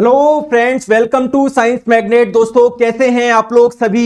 hello friends welcome to science magnet दोस्तों कैसे हैं आप लोग सभी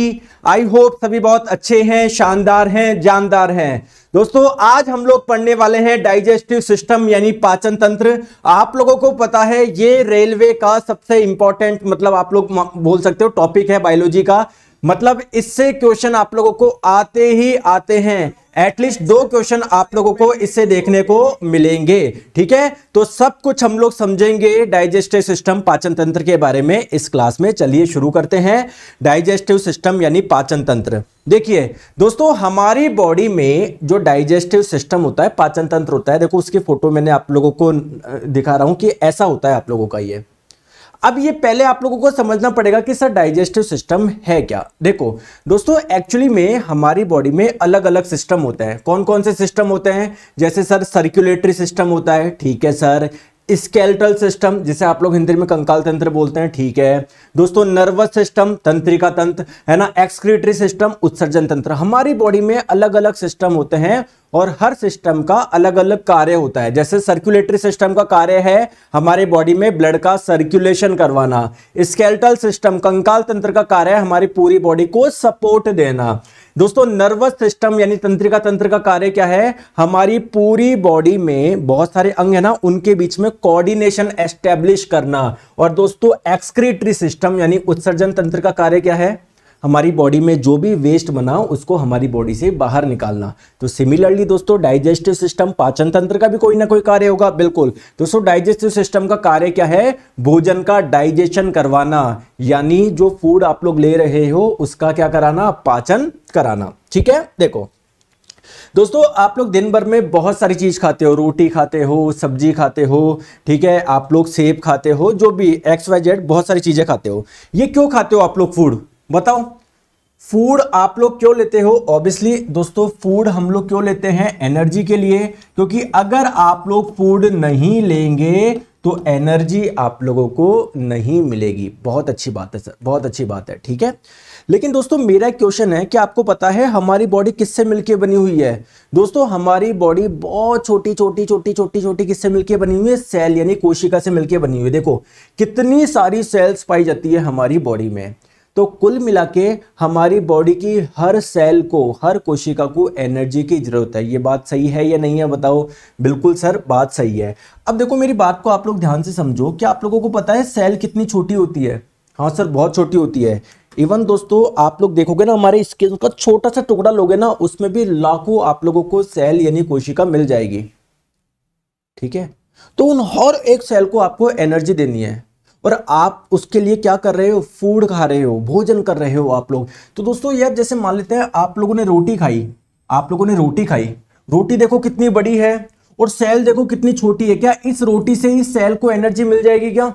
आई होप सभी बहुत अच्छे हैं शानदार हैं जानदार हैं दोस्तों आज हम लोग पढ़ने वाले हैं डाइजेस्टिव सिस्टम यानी पाचन तंत्र आप लोगों को पता है ये रेलवे का सबसे इंपॉर्टेंट मतलब आप लोग बोल सकते हो टॉपिक है बायोलॉजी का मतलब इससे क्वेश्चन आप लोगों को आते ही आते हैं एटलीस्ट दो क्वेश्चन आप लोगों को इससे देखने को मिलेंगे ठीक है तो सब कुछ हम लोग समझेंगे डाइजेस्टिव सिस्टम पाचन तंत्र के बारे में इस क्लास में चलिए शुरू करते हैं डाइजेस्टिव सिस्टम यानी पाचन तंत्र देखिए दोस्तों हमारी बॉडी में जो डाइजेस्टिव सिस्टम होता है पाचन तंत्र होता है देखो उसकी फोटो मैंने आप लोगों को दिखा रहा हूं कि ऐसा होता है आप लोगों का ये अब ये पहले आप लोगों को समझना पड़ेगा कि सर डाइजेस्टिव सिस्टम है क्या देखो दोस्तों एक्चुअली में हमारी बॉडी में अलग अलग सिस्टम होते हैं कौन कौन से सिस्टम होते हैं जैसे सर सर्कुलेटरी सिस्टम होता है ठीक है सर स्केल्टल सिस्टम जिसे आप लोग हिंदी में कंकाल तंत्र बोलते हैं ठीक है दोस्तों नर्वस सिस्टम तंत्रिका तंत्र है ना एक्सक्रीटरी सिस्टम उत्सर्जन तंत्र हमारी बॉडी में अलग अलग सिस्टम होते हैं और हर सिस्टम का अलग अलग कार्य होता है जैसे सर्कुलेटरी सिस्टम का कार्य है हमारे बॉडी में ब्लड का सर्कुलेशन करवाना स्केल्टल सिस्टम कंकाल तंत्र का कार्य है हमारी पूरी बॉडी को सपोर्ट देना दोस्तों नर्वस सिस्टम यानी तंत्रिका तंत्र का कार्य क्या है हमारी पूरी बॉडी में बहुत सारे अंग है ना उनके बीच में कोऑर्डिनेशन एस्टेब्लिश करना और दोस्तों एक्सक्रीटरी सिस्टम यानी उत्सर्जन तंत्र का कार्य क्या है हमारी बॉडी में जो भी वेस्ट बना उसको हमारी बॉडी से बाहर निकालना तो सिमिलरली दोस्तों डाइजेस्टिव सिस्टम पाचन तंत्र का भी कोई ना कोई कार्य होगा बिल्कुल दोस्तों डाइजेस्टिव सिस्टम का कार्य क्या है भोजन का डाइजेशन करवाना यानी जो फूड आप लोग ले रहे हो उसका क्या कराना पाचन कराना ठीक है देखो दोस्तों आप लोग दिन भर में बहुत सारी चीज़ खाते हो रोटी खाते हो सब्जी खाते हो ठीक है आप लोग सेब खाते हो जो भी एक्स वाई जेड बहुत सारी चीज़ें खाते हो ये क्यों खाते हो आप लोग फूड बताओ फूड आप लोग क्यों लेते हो ऑब्वियसली दोस्तों फूड हम लोग क्यों लेते हैं एनर्जी के लिए क्योंकि अगर आप लोग फूड नहीं लेंगे तो एनर्जी आप लोगों को नहीं मिलेगी बहुत अच्छी बात है सर बहुत अच्छी बात है ठीक है लेकिन दोस्तों मेरा क्वेश्चन है कि आपको पता है हमारी बॉडी किससे मिलके बनी हुई है दोस्तों हमारी बॉडी बहुत छोटी छोटी छोटी छोटी छोटी किससे मिलके बनी हुई है सेल यानी कोशिका से मिलके बनी हुई है देखो कितनी सारी सेल्स पाई जाती है हमारी बॉडी में तो कुल मिला के हमारी बॉडी की हर सेल को हर कोशिका को एनर्जी की ज़रूरत है ये बात सही है या नहीं है बताओ बिल्कुल सर बात सही है अब देखो मेरी बात को आप लोग ध्यान से समझो क्या आप लोगों को पता है सेल कितनी छोटी होती है हाँ सर बहुत छोटी होती है इवन दोस्तों आप लोग देखोगे ना हमारे स्किन का छोटा सा टुकड़ा लोगे ना उसमें भी लाखों आप लोगों को सेल यानी कोशिका मिल जाएगी ठीक है तो उन हर एक सेल को आपको एनर्जी देनी है और आप उसके लिए क्या कर रहे हो फूड खा रहे हो भोजन कर रहे हो आप लोग तो दोस्तों यार जैसे मान लेते हैं आप लोगों ने रोटी खाई आप लोगों ने रोटी खाई रोटी देखो कितनी बड़ी है और सेल देखो कितनी छोटी है क्या इस रोटी से ही सेल को एनर्जी मिल जाएगी क्या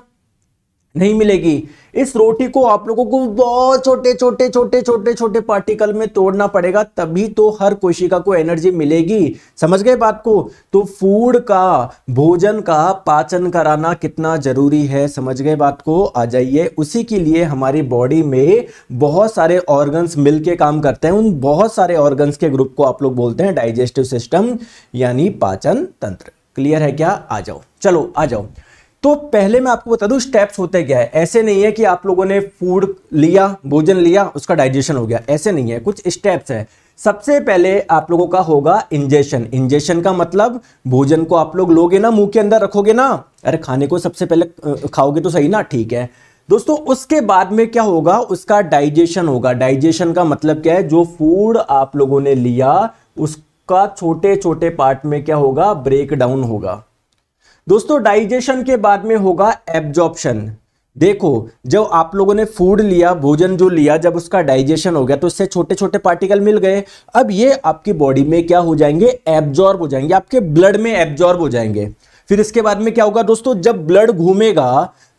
नहीं मिलेगी इस रोटी को आप लोगों को बहुत छोटे छोटे छोटे छोटे छोटे पार्टिकल में तोड़ना पड़ेगा तभी तो हर कोशिका को एनर्जी मिलेगी समझ गए बात को तो फूड का भोजन का पाचन कराना कितना जरूरी है समझ गए बात को आ जाइए उसी के लिए हमारी बॉडी में बहुत सारे ऑर्गन्स मिलके काम करते हैं उन बहुत सारे ऑर्गन्स के ग्रुप को आप लोग बोलते हैं डाइजेस्टिव सिस्टम यानी पाचन तंत्र क्लियर है क्या आ जाओ चलो आ जाओ तो पहले मैं आपको बता दूं स्टेप्स होते क्या है ऐसे नहीं है कि आप लोगों ने फूड लिया भोजन लिया उसका डाइजेशन हो गया ऐसे नहीं है कुछ स्टेप्स है सबसे पहले आप लोगों का होगा इंजेशन इंजेशन का मतलब भोजन को आप लोग लोगे ना मुंह के अंदर रखोगे ना अरे खाने को सबसे पहले खाओगे तो सही ना ठीक है दोस्तों उसके बाद में क्या होगा उसका डाइजेशन होगा डाइजेशन का मतलब क्या है जो फूड आप लोगों ने लिया उसका छोटे छोटे पार्ट में क्या होगा ब्रेक डाउन होगा दोस्तों डाइजेशन के बाद में होगा एब्जॉर्प्शन देखो जब आप लोगों ने फूड लिया भोजन जो लिया जब उसका डाइजेशन हो गया तो इससे छोटे छोटे पार्टिकल मिल गए अब ये आपकी बॉडी में क्या हो जाएंगे एब्जॉर्ब हो जाएंगे आपके ब्लड में एब्जॉर्ब हो जाएंगे फिर इसके बाद में क्या होगा दोस्तों जब ब्लड घूमेगा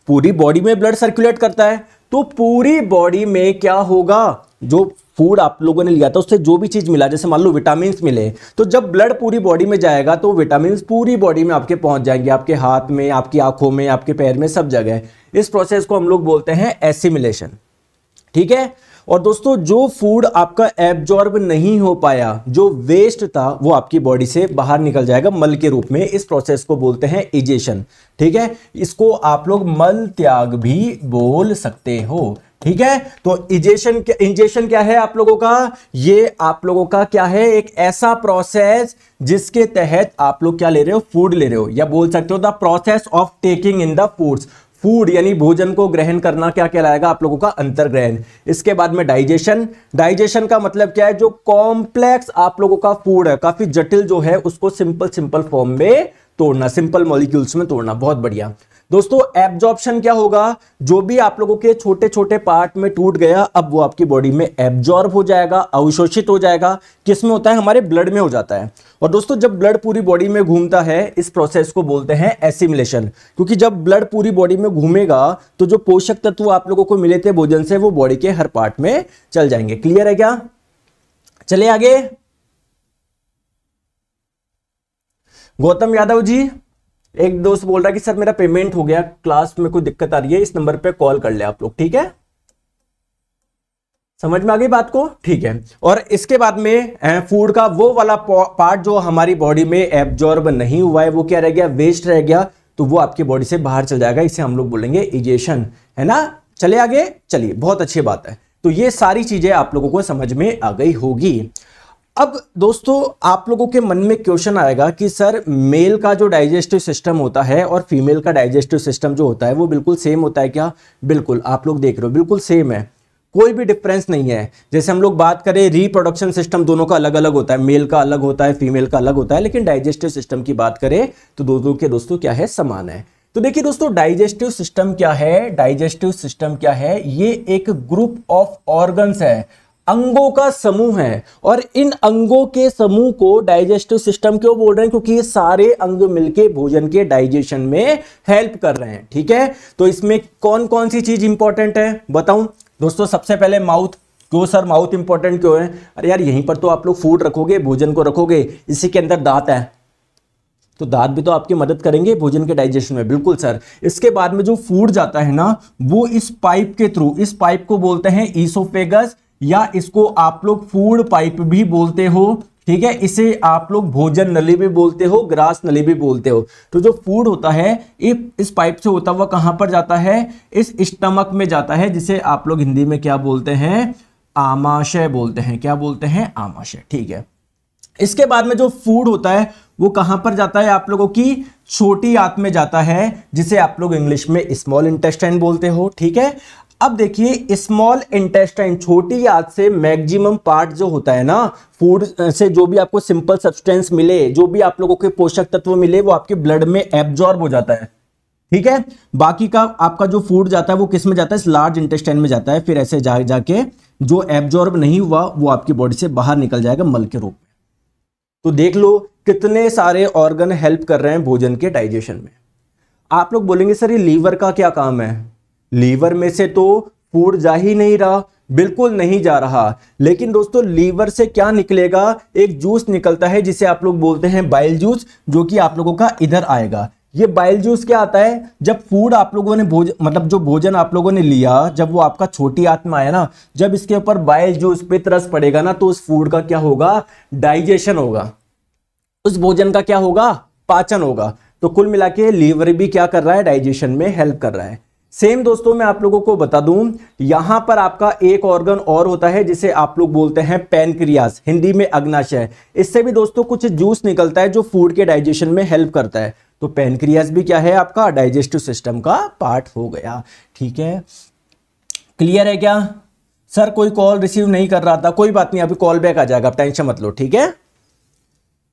पूरी बॉडी में ब्लड सर्कुलेट करता है तो पूरी बॉडी में क्या होगा जो फूड आप लोगों ने लिया था उससे जो भी चीज़ मिला जैसे मान लो विटामिन मिले तो जब ब्लड पूरी बॉडी में जाएगा तो विटामिन पूरी बॉडी में आपके पहुंच जाएंगे आपके हाथ में आपकी आंखों में आपके पैर में सब जगह इस प्रोसेस को हम लोग बोलते हैं एसिमिलेशन ठीक है और दोस्तों जो फूड आपका एब्जॉर्ब नहीं हो पाया जो वेस्ट था वो आपकी बॉडी से बाहर निकल जाएगा मल के रूप में इस प्रोसेस को बोलते हैं इजेशन ठीक है इसको आप लोग मल त्याग भी बोल सकते हो ठीक है तो इजेशन इंजेशन क्या है आप लोगों का ये आप लोगों का क्या है एक ऐसा प्रोसेस जिसके तहत आप लोग क्या ले रहे हो फूड ले रहे हो या बोल सकते हो the process of taking in the foods food यानी भोजन को ग्रहण करना क्या कहलाएगा आप लोगों का अंतर्ग्रहण इसके बाद में डाइजेशन डाइजेशन का मतलब क्या है जो कॉम्प्लेक्स आप लोगों का फूड है काफी जटिल जो है उसको सिंपल सिंपल फॉर्म में तोड़ना सिंपल मॉलिक्यूल्स में तोड़ना बहुत बढ़िया दोस्तों एब्जॉर्बन क्या होगा जो भी आप लोगों के छोटे छोटे पार्ट में टूट गया अब वो आपकी बॉडी में एब्जॉर्ब हो जाएगा अवशोषित हो जाएगा किसमें होता है हमारे ब्लड में हो जाता है और दोस्तों जब ब्लड पूरी बॉडी में घूमता है इस प्रोसेस को बोलते हैं एसिमुलेशन क्योंकि जब ब्लड पूरी बॉडी में घूमेगा तो जो पोषक तत्व आप लोगों को मिले थे भोजन से वो बॉडी के हर पार्ट में चल जाएंगे क्लियर है क्या चले आगे गौतम यादव जी एक दोस्त बोल रहा है कि सर मेरा पेमेंट हो गया क्लास में कोई दिक्कत आ रही है इस नंबर पे कॉल कर ले आप लोग ठीक है समझ में आ गई बात को ठीक है और इसके बाद में फूड का वो वाला पार्ट जो हमारी बॉडी में एब्जॉर्ब नहीं हुआ है वो क्या रह गया वेस्ट रह गया तो वो आपकी बॉडी से बाहर चल जाएगा इसे हम लोग बोलेंगे इजेशन है ना चले आगे चलिए बहुत अच्छी बात है तो ये सारी चीजें आप लोगों को समझ में आ गई होगी अब दोस्तों आप लोगों के मन में क्वेश्चन आएगा कि सर मेल का जो डाइजेस्टिव सिस्टम होता है और फीमेल का डाइजेस्टिव सिस्टम जो होता है वो बिल्कुल सेम होता है क्या बिल्कुल आप लोग देख रहे हो बिल्कुल सेम है कोई भी डिफरेंस नहीं है जैसे हम लोग बात करें रिप्रोडक्शन सिस्टम दोनों का अलग अलग होता है मेल का अलग होता है फीमेल का अलग होता है लेकिन डाइजेस्टिव सिस्टम की बात करें तो दोनों के दोस्तों क्या है समान है तो देखिए दोस्तों डाइजेस्टिव सिस्टम क्या है डाइजेस्टिव सिस्टम क्या है ये एक ग्रुप ऑफ ऑर्गन्स है अंगों का समूह है और इन अंगों के समूह को डाइजेस्टिव सिस्टम क्यों बोल रहे हैं क्योंकि ये सारे अंग मिलके भोजन के डाइजेशन में हेल्प कर रहे हैं ठीक है तो इसमें कौन कौन सी चीज इंपॉर्टेंट है बताऊं दोस्तों सबसे पहले माउथ क्यों सर माउथ इंपॉर्टेंट क्यों है अरे यार यहीं पर तो आप लोग फूड रखोगे भोजन को रखोगे इसी के अंदर दांत है तो दांत भी तो आपकी मदद करेंगे भोजन के डाइजेशन में बिल्कुल सर इसके बाद में जो फूड जाता है ना वो इस पाइप के थ्रू इस पाइप को बोलते हैं ईसोफेगस या इसको आप लोग फूड पाइप भी बोलते हो ठीक है इसे आप लोग भोजन नली भी बोलते हो ग्रास नली भी बोलते हो तो जो फूड होता है इस पाइप से होता हुआ कहां पर जाता है इस स्टमक में जाता है जिसे आप लोग हिंदी में क्या बोलते हैं आमाशय बोलते हैं क्या बोलते हैं आमाशय ठीक है इसके बाद में जो फूड होता है वो कहां पर जाता है आप लोगों की छोटी आंत में जाता है जिसे आप लोग इंग्लिश में स्मॉल इंटेस्टाइन बोलते हो ठीक है अब देखिए स्मॉल इंटेस्टाइन छोटी याद से मैक्सिमम पार्ट जो होता है ना फूड से जो भी आपको सिंपल सब्सटेंस मिले जो भी आप लोगों के पोषक तत्व मिले वो आपके ब्लड में एब्जॉर्ब हो जाता है ठीक है बाकी का आपका जो फूड जाता है वो किस में जाता है लार्ज इंटेस्टाइन में जाता है फिर ऐसे जा जाके जो एब्जॉर्ब नहीं हुआ वो आपकी बॉडी से बाहर निकल जाएगा मल के रूप में तो देख लो कितने सारे ऑर्गन हेल्प कर रहे हैं भोजन के डाइजेशन में आप लोग बोलेंगे सर ये लीवर का क्या काम है लीवर में से तो फूड जा ही नहीं रहा बिल्कुल नहीं जा रहा लेकिन दोस्तों लीवर से क्या निकलेगा एक जूस निकलता है जिसे आप लोग बोलते हैं बाइल जूस जो कि आप लोगों का इधर आएगा ये बाइल जूस क्या आता है जब फूड आप लोगों ने भोज मतलब जो भोजन आप लोगों ने लिया जब वो आपका छोटी आत्मा है ना जब इसके ऊपर बाइल जूस पे तरस पड़ेगा ना तो उस फूड का क्या होगा डाइजेशन होगा उस भोजन का क्या होगा पाचन होगा तो कुल मिला के लीवर भी क्या कर रहा है डाइजेशन में हेल्प कर रहा है सेम दोस्तों मैं आप लोगों को बता दूं यहां पर आपका एक ऑर्गन और होता है जिसे आप लोग बोलते हैं पेनक्रियास हिंदी में अग्नाशय इससे भी दोस्तों कुछ जूस निकलता है जो फूड के डाइजेशन में हेल्प करता है तो पेनक्रियास भी क्या है आपका डाइजेस्टिव सिस्टम का पार्ट हो गया ठीक है क्लियर है क्या सर कोई कॉल रिसीव नहीं कर रहा था कोई बात नहीं अभी कॉल बैक आ जाएगा टेंशन मत लो ठीक है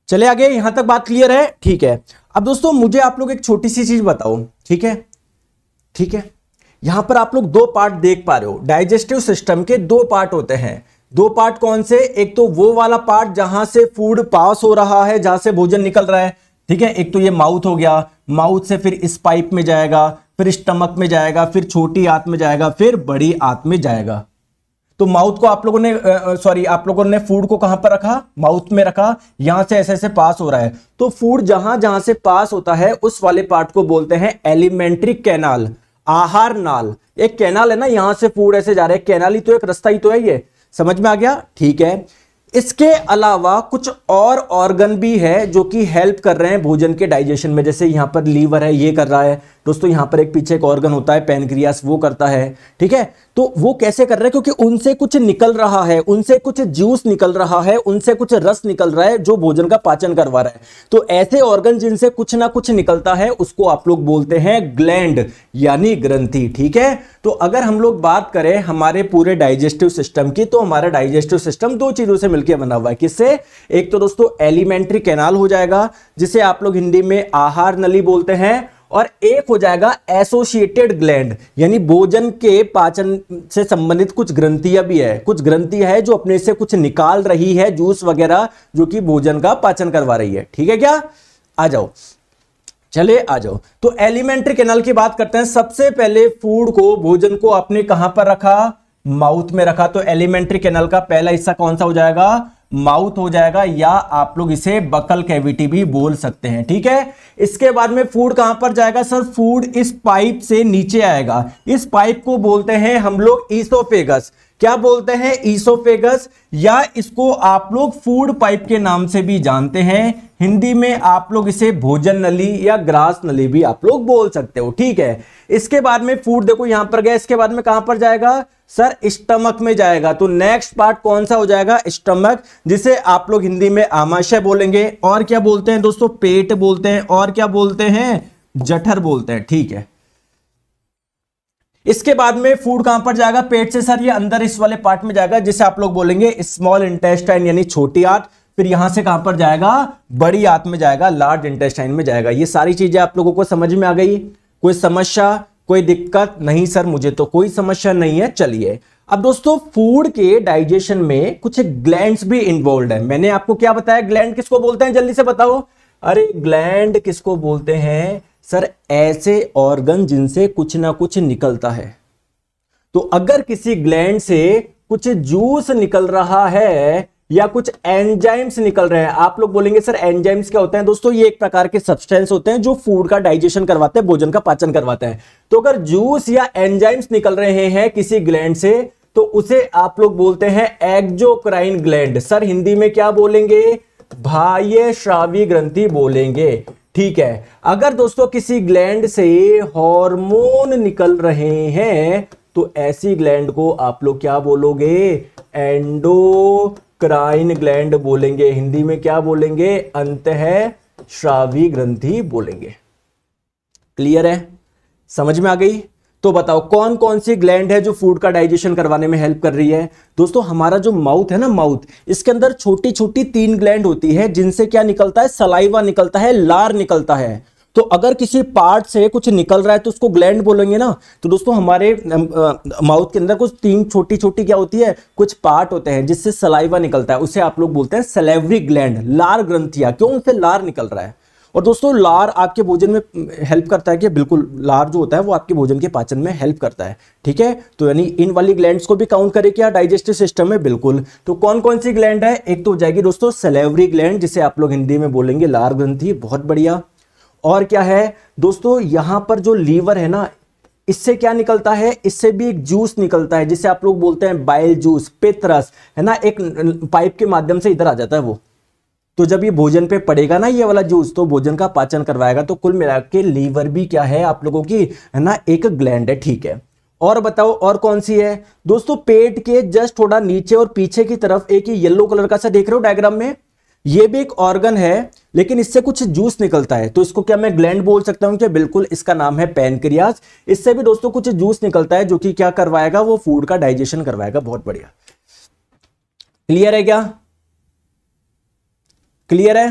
चले आगे यहां तक बात क्लियर है ठीक है अब दोस्तों मुझे आप लोग एक छोटी सी चीज बताओ ठीक है ठीक है यहां पर आप लोग दो पार्ट देख पा रहे हो डाइजेस्टिव सिस्टम के दो पार्ट होते हैं दो पार्ट कौन से एक तो वो वाला पार्ट जहां से फूड पास हो रहा है जहां से भोजन निकल रहा है ठीक है एक तो ये माउथ हो गया माउथ से फिर इस पाइप में जाएगा फिर स्टमक में जाएगा फिर छोटी आत में जाएगा फिर बड़ी आत में जाएगा तो माउथ को आप लोगों ने सॉरी आप लोगों ने फूड को कहां पर रखा माउथ में रखा यहां से ऐसे ऐसे पास हो रहा है तो फूड जहां जहां से पास होता है उस वाले पार्ट को बोलते हैं एलिमेंट्री कैनाल आहार नाल एक कैनाल है ना यहां से फूड ऐसे जा रहे हैं कैनाल ही तो एक रास्ता ही तो है ये समझ में आ गया ठीक है इसके अलावा कुछ और ऑर्गन भी है जो कि हेल्प कर रहे हैं भोजन के डाइजेशन में जैसे यहाँ पर लीवर है ये कर रहा है दोस्तों यहाँ पर एक पीछे एक ऑर्गन होता है पेनक्रियास वो करता है ठीक है तो वो कैसे कर रहा है क्योंकि उनसे कुछ निकल रहा है उनसे कुछ जूस निकल रहा है उनसे कुछ रस निकल रहा है जो भोजन का पाचन करवा रहा है तो ऐसे ऑर्गन जिनसे कुछ ना कुछ निकलता है उसको आप लोग बोलते हैं ग्लैंड यानी ग्रंथि ठीक है तो अगर हम लोग बात करें हमारे पूरे डाइजेस्टिव सिस्टम की तो हमारा डाइजेस्टिव सिस्टम दो चीजों से मिलकर बना हुआ है किससे एक तो दोस्तों एलिमेंट्री कैनाल हो जाएगा जिसे आप लोग हिंदी में आहार नली बोलते हैं और एक हो जाएगा एसोसिएटेड ग्लैंड यानी भोजन के पाचन से संबंधित कुछ ग्रंथियां भी है कुछ ग्रंथि है जो अपने से कुछ निकाल रही है जूस वगैरह जो कि भोजन का पाचन करवा रही है ठीक है क्या आ जाओ चले आ जाओ तो एलिमेंट्री कैनल की बात करते हैं सबसे पहले फूड को भोजन को आपने कहां पर रखा माउथ में रखा तो एलिमेंट्री कैनल का पहला हिस्सा कौन सा हो जाएगा माउथ हो जाएगा या आप लोग इसे बकल कैविटी भी बोल सकते हैं ठीक है इसके बाद में फूड कहां पर जाएगा सर फूड इस पाइप से नीचे आएगा इस पाइप को बोलते हैं हम लोग ईसोफेगस क्या बोलते हैं ईसोफेगस या इसको आप लोग फूड पाइप के नाम से भी जानते हैं हिंदी में आप लोग इसे भोजन नली या ग्रास नली भी आप लोग बोल सकते हो ठीक है इसके बाद में फूड देखो यहां पर गया इसके बाद में कहां पर जाएगा सर स्टमक में जाएगा तो नेक्स्ट पार्ट कौन सा हो जाएगा स्टमक जिसे आप लोग हिंदी में आमाशय बोलेंगे और क्या बोलते हैं दोस्तों पेट बोलते हैं और क्या बोलते हैं जठर बोलते हैं ठीक है इसके बाद में फूड कहां पर जाएगा पेट से सर ये अंदर इस वाले पार्ट में जाएगा जिसे आप लोग बोलेंगे स्मॉल इंटेस्टाइन यानी छोटी आंत फिर यहां से कहां पर जाएगा बड़ी आंत में जाएगा लार्ज इंटेस्टाइन में जाएगा ये सारी चीजें आप लोगों को समझ में आ गई कोई समस्या कोई दिक्कत नहीं सर मुझे तो कोई समस्या नहीं है चलिए अब दोस्तों फूड के डाइजेशन में कुछ ग्लैंड भी इन्वॉल्व है मैंने आपको क्या बताया ग्लैंड किसको बोलते हैं जल्दी से बताओ अरे ग्लैंड किसको बोलते हैं सर ऐसे ऑर्गन जिनसे कुछ ना कुछ निकलता है तो अगर किसी ग्लैंड से कुछ जूस निकल रहा है या कुछ एंजाइम्स निकल रहे हैं आप लोग बोलेंगे सर एंजाइम्स क्या होते हैं दोस्तों ये एक प्रकार के सब्सटेंस होते हैं जो फूड का डाइजेशन करवाते हैं भोजन का पाचन करवाते हैं तो अगर जूस या एंजाइम्स निकल रहे हैं किसी ग्लैंड से तो उसे आप लोग बोलते हैं एक्जोक्राइन ग्लैंड सर हिंदी में क्या बोलेंगे भाई श्रावी ग्रंथि बोलेंगे ठीक है अगर दोस्तों किसी ग्लैंड से हार्मोन निकल रहे हैं तो ऐसी ग्लैंड को आप लोग क्या बोलोगे एंडोक्राइन ग्लैंड बोलेंगे हिंदी में क्या बोलेंगे अंत है श्रावी ग्रंथि बोलेंगे क्लियर है समझ में आ गई तो बताओ कौन कौन सी ग्लैंड है जो फूड का डाइजेशन करवाने में हेल्प कर रही है दोस्तों हमारा जो माउथ है ना माउथ इसके अंदर छोटी छोटी तीन ग्लैंड होती है जिनसे क्या निकलता है सलाइवा निकलता है लार निकलता है तो अगर किसी पार्ट से कुछ निकल रहा है तो उसको ग्लैंड बोलेंगे ना तो दोस्तों हमारे माउथ के अंदर कुछ तीन छोटी छोटी क्या होती है कुछ पार्ट होते हैं जिससे सलाइवा निकलता है उसे आप लोग बोलते हैं सलेवरी ग्लैंड लार ग्रंथिया क्यों उनसे लार निकल रहा है और दोस्तों लार आपके भोजन में हेल्प करता है कि बिल्कुल लार जो होता है वो आपके भोजन के पाचन में हेल्प करता है ठीक है तो यानी इन वाली ग्लैंड को भी काउंट करें क्या डाइजेस्टिव सिस्टम में बिल्कुल तो कौन कौन सी ग्लैंड है एक तो हो जाएगी दोस्तों सेलेवरी ग्लैंड जिसे आप लोग हिंदी में बोलेंगे लार ग्रंथी बहुत बढ़िया और क्या है दोस्तों यहां पर जो लीवर है ना इससे क्या निकलता है इससे भी एक जूस निकलता है जिसे आप लोग बोलते हैं बाइल जूस पेतरस है ना एक पाइप के माध्यम से इधर आ जाता है वो तो जब ये भोजन पे पड़ेगा ना ये वाला जूस तो भोजन का पाचन करवाएगा तो कुल मिला के लीवर भी क्या है आप लोगों की है ना एक ग्लैंड है ठीक है और बताओ और कौन सी है दोस्तों पेट के जस्ट थोड़ा नीचे और पीछे की तरफ एक येलो कलर का सा देख रहे हो डायग्राम में ये भी एक ऑर्गन है लेकिन इससे कुछ जूस निकलता है तो इसको क्या मैं ग्लैंड बोल सकता हूँ क्या बिल्कुल इसका नाम है पैनक्रियाज इससे भी दोस्तों कुछ जूस निकलता है जो कि क्या करवाएगा वो फूड का डाइजेशन करवाएगा बहुत बढ़िया क्लियर है क्या क्लियर है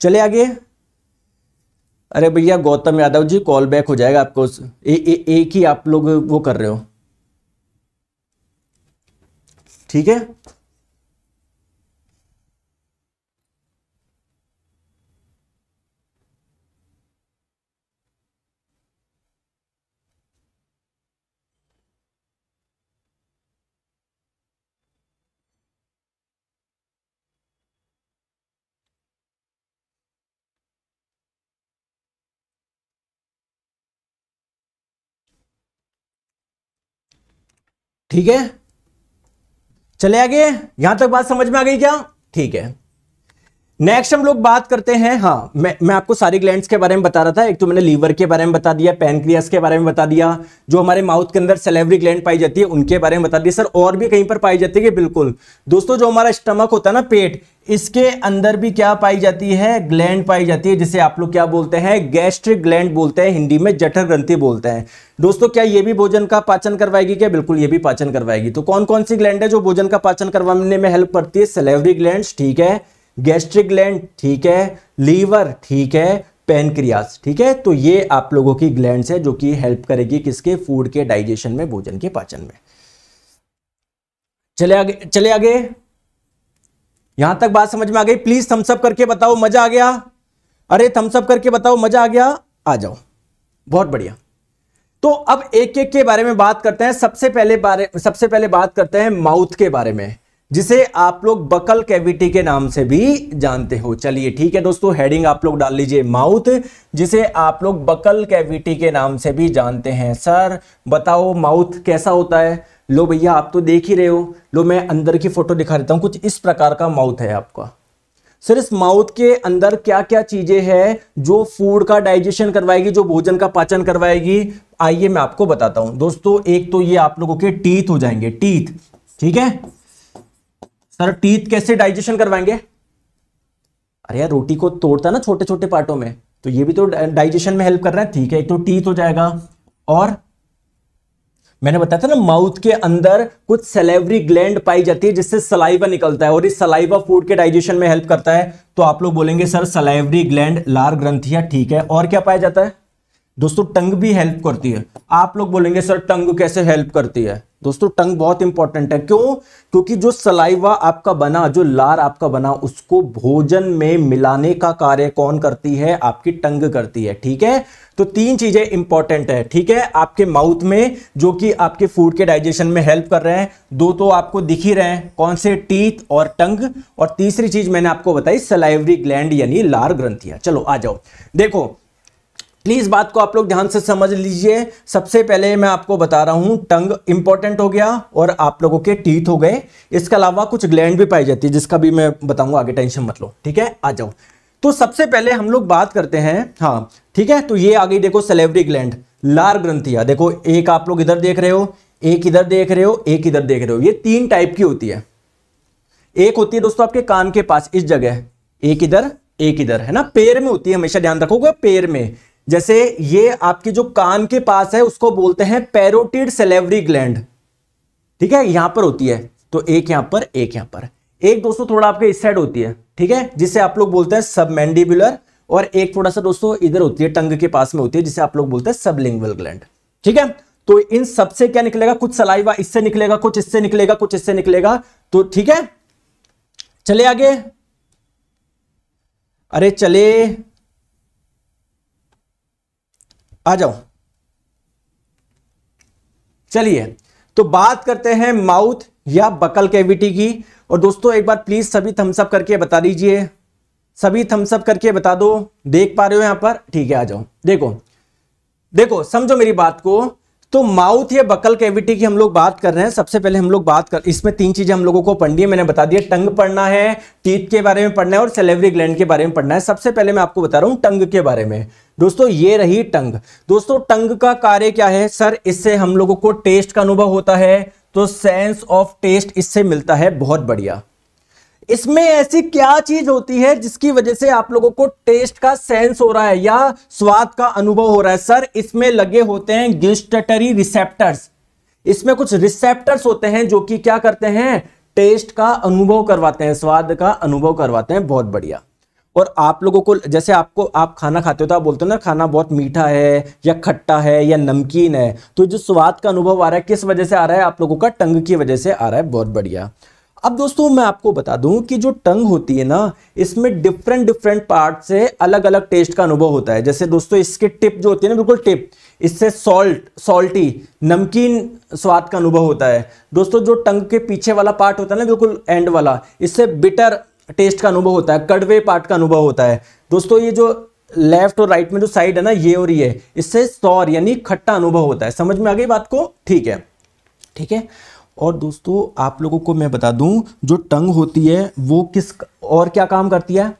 चले आगे अरे भैया गौतम यादव जी कॉल बैक हो जाएगा आपको ए, ए, एक ही आप लोग वो कर रहे हो ठीक है ठीक है चले आगे यहां तक बात समझ में आ गई क्या ठीक है नेक्स्ट हम लोग बात करते हैं हाँ मैं मैं आपको सारी ग्लैंड्स के बारे में बता रहा था एक तो मैंने लीवर के बारे में बता दिया पेनक्रियास के बारे में बता दिया जो हमारे माउथ के अंदर सेलेवरी ग्लैंड पाई जाती है उनके बारे में बता दिया सर और भी कहीं पर पाई जाती है बिल्कुल दोस्तों जो हमारा स्टमक होता है ना पेट इसके अंदर भी क्या पाई जाती है ग्लैंड पाई जाती है जिसे आप लोग क्या बोलते हैं गैस्ट्रिक ग्लैंड बोलते हैं हिंदी में जठर ग्रंथि बोलते हैं दोस्तों क्या ये भी भोजन का पाचन करवाएगी क्या बिल्कुल ये भी पाचन करवाएगी तो कौन कौन सी ग्लैंड है जो भोजन का पाचन करवाने में हेल्प करती है सेलेवरी ग्लैंड ठीक है गैस्ट्रिक ग्लैंड ठीक है लीवर ठीक है पेनक्रियास ठीक है तो ये आप लोगों की ग्लैंड है जो कि हेल्प करेगी किसके फूड के डाइजेशन में भोजन के पाचन में चले आगे चले आगे यहां तक बात समझ में आ गई प्लीज थम्सअप करके बताओ मजा आ गया अरे थम्सअप करके बताओ मजा आ गया आ जाओ बहुत बढ़िया तो अब एक एक के बारे में बात करते हैं सबसे पहले बारे सबसे पहले बात करते हैं माउथ के बारे में जिसे आप लोग बकल कैविटी के नाम से भी जानते हो चलिए ठीक है दोस्तों हेडिंग आप लोग डाल लीजिए माउथ जिसे आप लोग बकल कैविटी के नाम से भी जानते हैं सर बताओ माउथ कैसा होता है लो भैया आप तो देख ही रहे हो लो मैं अंदर की फोटो दिखा देता हूँ कुछ इस प्रकार का माउथ है आपका सर इस माउथ के अंदर क्या क्या चीजें हैं जो फूड का डाइजेशन करवाएगी जो भोजन का पाचन करवाएगी आइए मैं आपको बताता हूं दोस्तों एक तो ये आप लोगों के टीथ हो जाएंगे टीथ ठीक है सर टीथ कैसे डाइजेशन करवाएंगे अरे यार रोटी को तोड़ता ना छोटे छोटे पार्टों में तो ये भी तो डाइजेशन में हेल्प कर रहा है ठीक है एक तो टीथ हो जाएगा और मैंने बताया था ना माउथ के अंदर कुछ सलेवरी ग्लैंड पाई जाती है जिससे सलाइवा निकलता है और इस सलाइवा फूड के डाइजेशन में हेल्प करता है तो आप लोग बोलेंगे सर सलाइवरी ग्लैंड लार ग्रंथिया ठीक है और क्या पाया जाता है दोस्तों टंग भी हेल्प करती है आप लोग बोलेंगे सर टंग कैसे हेल्प करती है दोस्तों टंग बहुत इंपॉर्टेंट है क्यों क्योंकि जो सलाइवा आपका बना जो लार आपका बना उसको भोजन में मिलाने का कार्य कौन करती है आपकी टंग करती है ठीक है तो तीन चीजें इंपॉर्टेंट है ठीक है आपके माउथ में जो कि आपके फूड के डाइजेशन में हेल्प कर रहे हैं दो तो आपको दिख ही रहे हैं कौन से टीथ और टंग और तीसरी चीज मैंने आपको बताई सलाइवरी ग्लैंड यानी लार ग्रंथियां चलो आ जाओ देखो प्लीज़ बात को आप लोग ध्यान से समझ लीजिए सबसे पहले मैं आपको बता रहा हूं टंग इंपॉर्टेंट हो गया और आप लोगों के टीथ हो गए इसके अलावा कुछ ग्लैंड भी पाई जाती है जिसका भी मैं बताऊंगा आगे टेंशन मत लो ठीक है आ जाओ तो सबसे पहले हम लोग बात करते हैं हाँ ठीक है तो ये आ गई देखो सेलेवरी ग्लैंड लार ग्रंथिया देखो एक आप लोग इधर देख रहे हो एक इधर देख रहे हो एक इधर देख रहे हो ये तीन टाइप की होती है एक होती है दोस्तों आपके कान के पास इस जगह एक इधर एक इधर है ना पेड़ में होती है हमेशा ध्यान रखोगे पेड़ में जैसे ये आपके जो कान के पास है उसको बोलते हैं पैरोटिड सेलेवरी ग्लैंड ठीक है यहां पर होती है तो एक यहां पर एक यहां पर एक दोस्तों थोड़ा आपके इस साइड होती है ठीक है जिसे आप लोग बोलते हैं सबमेंडिबुलर और एक थोड़ा सा दोस्तों इधर होती है टंग के पास में होती है जिसे आप लोग बोलते हैं सबलिंगुअल ग्लैंड ठीक है तो इन सबसे क्या निकलेगा कुछ सलाइवा इससे निकलेगा कुछ इससे निकलेगा कुछ इससे निकलेगा तो ठीक है चले आगे अरे चले आ जाओ चलिए तो बात करते हैं माउथ या बकल कैविटी की और दोस्तों एक बार प्लीज सभी थम्सअप करके बता दीजिए सभी थम्सअप करके बता दो देख पा रहे हो यहां पर ठीक है आ जाओ देखो देखो समझो मेरी बात को तो माउथ या बकल कैविटी की हम लोग बात कर रहे हैं सबसे पहले हम लोग बात कर इसमें तीन चीजें हम लोगों को पढ़नी है मैंने बता दिया टंग पढ़ना है टीथ के बारे में पढ़ना है और सेलेवरी ग्लैंड के बारे में पढ़ना है सबसे पहले मैं आपको बता रहा हूं टंग के बारे में दोस्तों ये रही टंग दोस्तों टंग का कार्य क्या है सर इससे हम लोगों को टेस्ट का अनुभव होता है तो सेंस ऑफ टेस्ट इससे मिलता है बहुत बढ़िया इसमें ऐसी क्या चीज होती है जिसकी वजह से आप लोगों को टेस्ट का सेंस हो रहा है या स्वाद का अनुभव हो रहा है सर इसमें लगे होते हैं गिस्टटरी रिसेप्टर्स इसमें कुछ रिसेप्टर्स होते हैं जो कि क्या करते हैं टेस्ट का अनुभव करवाते हैं स्वाद का अनुभव करवाते हैं बहुत बढ़िया और आप लोगों को जैसे आपको आप खाना खाते हो तो आप बोलते हो ना खाना बहुत मीठा है या खट्टा है या नमकीन है तो जो स्वाद का अनुभव आ रहा है किस वजह से आ रहा है आप लोगों का टंग की वजह से आ रहा है बहुत बढ़िया अब दोस्तों मैं आपको बता दूं कि जो टंग होती है ना इसमें डिफरेंट डिफरेंट पार्ट से अलग अलग टेस्ट का अनुभव होता है जैसे दोस्तों इसकी टिप जो होती है ना बिल्कुल टिप इससे सॉल्ट सॉल्टी नमकीन स्वाद का अनुभव होता है दोस्तों जो टंग के पीछे वाला पार्ट होता है ना बिल्कुल एंड वाला इससे बिटर टेस्ट का अनुभव होता है कड़वे पार्ट का अनुभव होता है दोस्तों ये जो लेफ्ट और राइट में जो साइड है ना ये और ये इससे सौर यानी खट्टा अनुभव होता है समझ में आ गई बात को ठीक है ठीक है और दोस्तों आप लोगों को मैं बता दूं जो टंग होती है वो किस और क्या काम करती है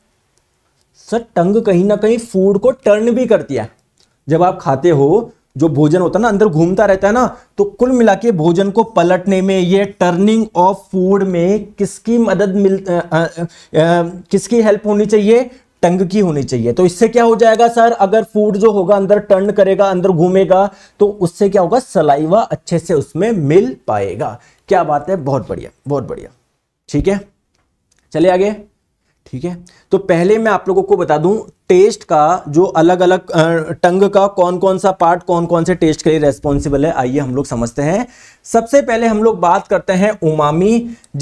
सर टंग कहीं ना कहीं फूड को टर्न भी करती है जब आप खाते हो जो भोजन होता है ना अंदर घूमता रहता है ना तो कुल मिला के भोजन को पलटने में ये टर्निंग ऑफ फूड में किसकी मदद मिल आ, आ, आ, किसकी हेल्प होनी चाहिए टंग की होनी चाहिए तो इससे क्या हो जाएगा सर अगर फूड जो होगा अंदर टर्न करेगा अंदर घूमेगा तो उससे क्या होगा सलाइवा अच्छे से उसमें मिल पाएगा क्या बात है बहुत बढ़िया बहुत बढ़िया ठीक है चले आगे ठीक है तो पहले मैं आप लोगों को बता दूं टेस्ट का जो अलग अलग टंग का कौन कौन सा पार्ट कौन कौन से टेस्ट के लिए रेस्पॉन्सिबल है आइए हम लोग समझते हैं सबसे पहले हम लोग बात करते हैं उमामी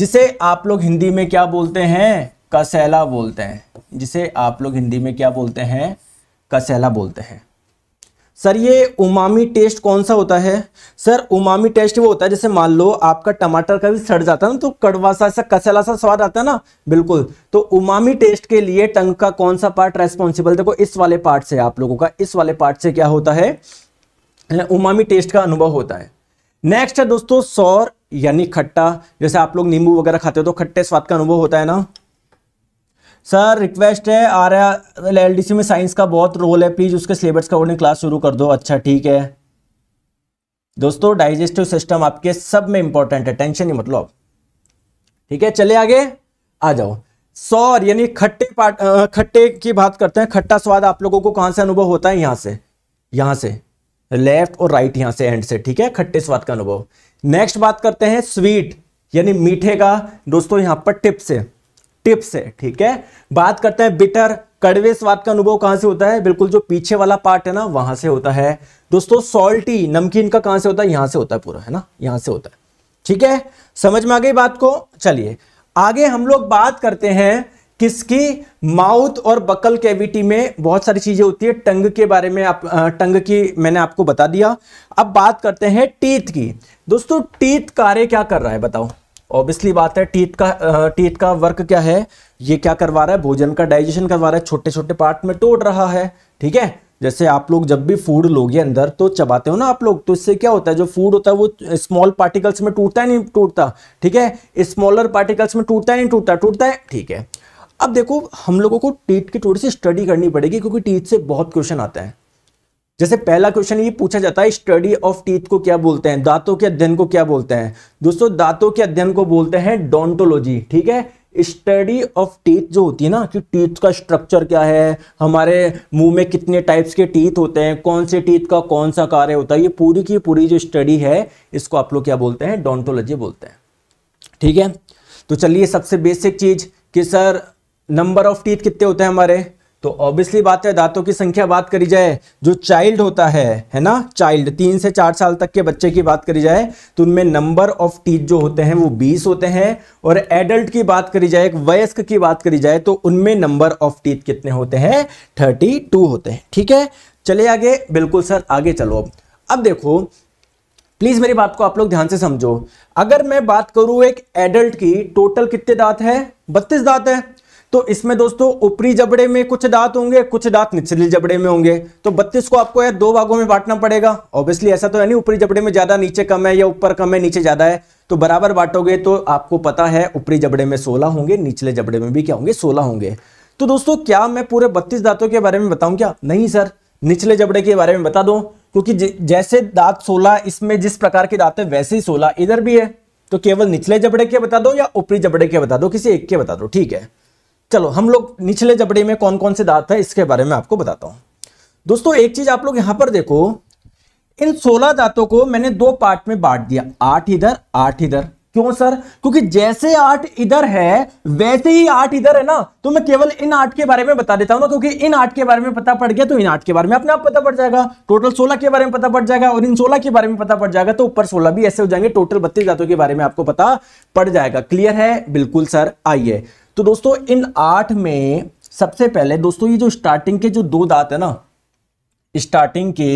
जिसे आप लोग हिंदी में क्या बोलते हैं कसैला बोलते हैं जिसे आप लोग हिंदी में क्या बोलते हैं कसैला बोलते हैं सर ये उमामी टेस्ट कौन सा होता है सर उमामी टेस्ट वो होता है जैसे मान लो आपका टमाटर का भी सड़ जाता है ना तो कड़वा सा ऐसा कसला सा स्वाद आता है ना बिल्कुल तो उमामी टेस्ट के लिए टंग का कौन सा पार्ट रेस्पॉन्सिबल देखो इस वाले पार्ट से आप लोगों का इस वाले पार्ट से क्या होता है उमामी टेस्ट का अनुभव होता है नेक्स्ट है दोस्तों सौर यानी खट्टा जैसे आप लोग नींबू वगैरह खाते हो तो खट्टे स्वाद का अनुभव होता है ना सर रिक्वेस्ट है आर एल में साइंस का बहुत रोल है प्लीज़ उसके सिलेबस का अकॉर्डिंग क्लास शुरू कर दो अच्छा ठीक है दोस्तों डाइजेस्टिव सिस्टम आपके सब में इंपॉर्टेंट है टेंशन ही मतलब ठीक है चले आगे आ जाओ सौर यानी खट्टे पार्ट खट्टे की बात करते हैं खट्टा स्वाद आप लोगों को कहाँ से अनुभव होता है यहां से यहां से लेफ्ट और राइट यहाँ से एंड से ठीक है खट्टे स्वाद का अनुभव नेक्स्ट बात करते हैं स्वीट यानी मीठे का दोस्तों यहां पर टिप्स है टिप्स है ठीक है बात करते हैं बिटर कड़वे स्वाद का अनुभव कहां से होता है बिल्कुल जो पीछे वाला पार्ट है ना वहां से होता है दोस्तों सॉल्टी नमकीन का कहां से होता है यहां से होता है पूरा है ना यहां से होता है ठीक है समझ में आ गई बात को चलिए आगे हम लोग बात करते हैं किसकी माउथ और बकल कैविटी में बहुत सारी चीजें होती है टंग के बारे में आप टंग की मैंने आपको बता दिया अब बात करते हैं टीथ की दोस्तों टीथ कार्य क्या कर रहा है बताओ ऑब्वियसली बात है टीथ का टीथ का वर्क क्या है ये क्या करवा रहा है भोजन का डाइजेशन करवा रहा है छोटे छोटे पार्ट में तोड़ रहा है ठीक है जैसे आप लोग जब भी फूड लोगे अंदर तो चबाते हो ना आप लोग तो इससे क्या होता है जो फूड होता है वो स्मॉल पार्टिकल्स में टूटता है नहीं टूटता ठीक है स्मॉलर पार्टिकल्स में टूटता है नहीं टूटता टूटता है ठीक है अब देखो हम लोगों को टीट की थोड़ी सी स्टडी करनी पड़ेगी क्योंकि टीट से बहुत क्वेश्चन आता है जैसे पहला क्वेश्चन ये पूछा जाता है स्टडी ऑफ टीथ को क्या बोलते हैं दांतों के अध्ययन को क्या बोलते हैं दोस्तों दांतों के अध्ययन को बोलते हैं डोंटोलॉजी ठीक है स्टडी ऑफ टीथ जो होती है ना कि टीथ का स्ट्रक्चर क्या है हमारे मुंह में कितने टाइप्स के टीथ होते हैं कौन से टीथ का कौन सा कार्य होता है ये पूरी की पूरी जो स्टडी है इसको आप लोग क्या बोलते हैं डोंटोलॉजी बोलते हैं ठीक है तो चलिए सबसे बेसिक चीज़ कि सर नंबर ऑफ टीथ कितने होते हैं हमारे तो ऑब्वियसली बात है दांतों की संख्या बात करी जाए जो चाइल्ड होता है है ना चाइल्ड तीन से चार साल तक के बच्चे की बात करी जाए तो उनमें नंबर ऑफ टीथ जो होते हैं वो बीस होते हैं और एडल्ट की बात करी जाए एक वयस्क की बात करी जाए तो उनमें नंबर ऑफ टीथ कितने होते हैं थर्टी टू होते हैं ठीक है चले आगे बिल्कुल सर आगे चलो अब देखो प्लीज मेरी बात को आप लोग ध्यान से समझो अगर मैं बात करूं एक एडल्ट की टोटल कितने दांत है बत्तीस दांत है तो इसमें दोस्तों ऊपरी जबड़े में कुछ दांत होंगे कुछ दांत निचले जबड़े में होंगे तो बत्तीस को आपको यार दो भागों में बांटना पड़ेगा ऑब्वियसली ऐसा तो है नहीं ऊपरी जबड़े में ज़्यादा नीचे कम है या ऊपर कम है नीचे ज़्यादा है तो बराबर बांटोगे तो आपको पता है ऊपरी जबड़े में सोलह होंगे निचले जबड़े में भी क्या होंगे सोलह होंगे तो दोस्तों क्या मैं पूरे बत्तीस दांतों के बारे में बताऊं क्या नहीं सर निचले जबड़े के बारे में बता दो क्योंकि जैसे दांत सोलह इसमें जिस प्रकार के दांत है वैसे ही सोलह इधर भी है तो केवल निचले जबड़े के बता दो या ऊपरी जबड़े के बता दो किसी एक के बता दो ठीक है चलो हम लोग निचले जबड़े में कौन कौन से दांत है इसके बारे में आपको बताता हूं दोस्तों एक चीज आप लोग यहां पर देखो इन सोलह दांतों को मैंने दो पार्ट में बांट दिया आठ इधर आठ इधर क्यों सर क्योंकि जैसे आठ इधर है वैसे ही आठ इधर है ना तो मैं केवल इन आठ के बारे में बता देता हूं ना क्योंकि इन आठ के बारे में पता पड़ गया तो इन आठ के बारे में अपने आप पता पड़ जाएगा टोटल सोलह के बारे में पता पड़ जाएगा और इन सोलह के बारे में पता पड़ जाएगा तो ऊपर सोलह भी ऐसे हो जाएंगे टोटल बत्तीस दातों के बारे में आपको पता पड़ जाएगा क्लियर है बिल्कुल सर आइए तो दोस्तों इन आठ में सबसे पहले दोस्तों ये जो स्टार्टिंग के जो दो दांत है ना स्टार्टिंग के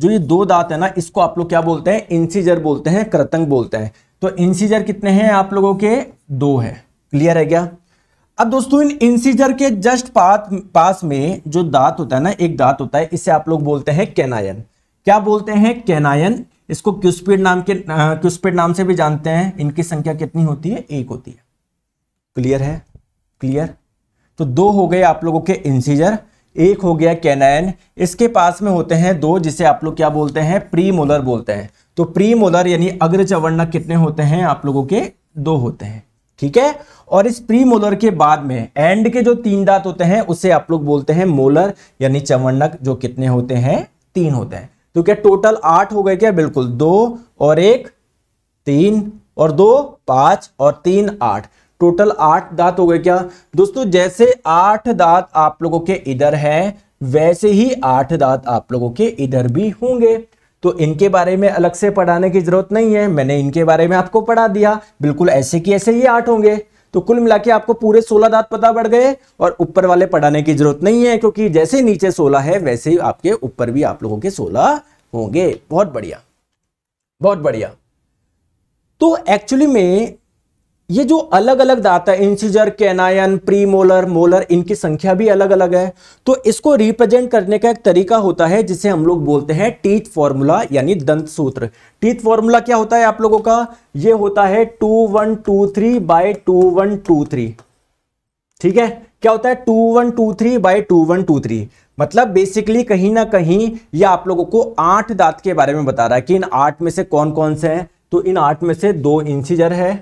जो ये दो दांत है ना इसको आप लोग क्या बोलते हैं इंसीजर बोलते हैं कृतंग बोलते हैं तो इंसीजर कितने हैं आप लोगों के दो है क्लियर है क्या अब दोस्तों इन इंसीजर के जस्ट पास पास में जो दांत होता है ना एक दांत होता है इसे आप लोग बोलते हैं कैनायन क्या बोलते हैं कैनायन इसको क्यूस्पिड नाम के क्यूस्पिड नाम से भी जानते हैं इनकी संख्या कितनी होती है एक होती है क्लियर है क्लियर तो दो हो गए आप लोगों के इंसीजर एक हो गया कैनाइन इसके पास में होते हैं दो जिसे आप लोग क्या बोलते हैं प्री मोलर बोलते हैं तो प्री मोलर यानी अग्रचवर्णक कितने होते हैं आप लोगों के दो होते हैं ठीक है और इस प्री मोलर के बाद में एंड के जो तीन दांत होते हैं उसे आप लोग बोलते हैं मोलर यानी चवर्णक जो कितने होते हैं तीन होते हैं तो क्या टोटल आठ हो गए क्या बिल्कुल दो और एक तीन और दो पांच और तीन आठ टोटल आठ दांत हो गए क्या दोस्तों जैसे आठ दांत आप लोगों के इधर है वैसे ही आठ दांत आप लोगों के इधर भी होंगे तो इनके बारे में अलग से पढ़ाने की जरूरत नहीं है मैंने इनके बारे में आपको पढ़ा दिया बिल्कुल ऐसे की ऐसे ही आठ होंगे तो कुल मिला के आपको पूरे सोलह दांत पता पड़ गए और ऊपर वाले पढ़ाने की जरूरत नहीं है क्योंकि जैसे नीचे सोलह है वैसे ही आपके ऊपर भी आप लोगों के सोलह होंगे बहुत बढ़िया बहुत बढ़िया तो एक्चुअली में ये जो अलग अलग दाता है incisor canine premolar molar इनकी संख्या भी अलग अलग है तो इसको रिप्रेजेंट करने का एक तरीका होता है जिसे हम लोग बोलते हैं टीथ फॉर्मूला यानी दंत सूत्र टीथ फॉर्मूला क्या होता है आप लोगों का ये होता है two one two three by two one two three ठीक है क्या होता है two one two three by two one two three मतलब बेसिकली कहीं ना कहीं ये आप लोगों को आठ दांत के बारे में बता रहा है कि इन आठ में से कौन कौन से हैं तो इन आठ में से दो इंसिजर है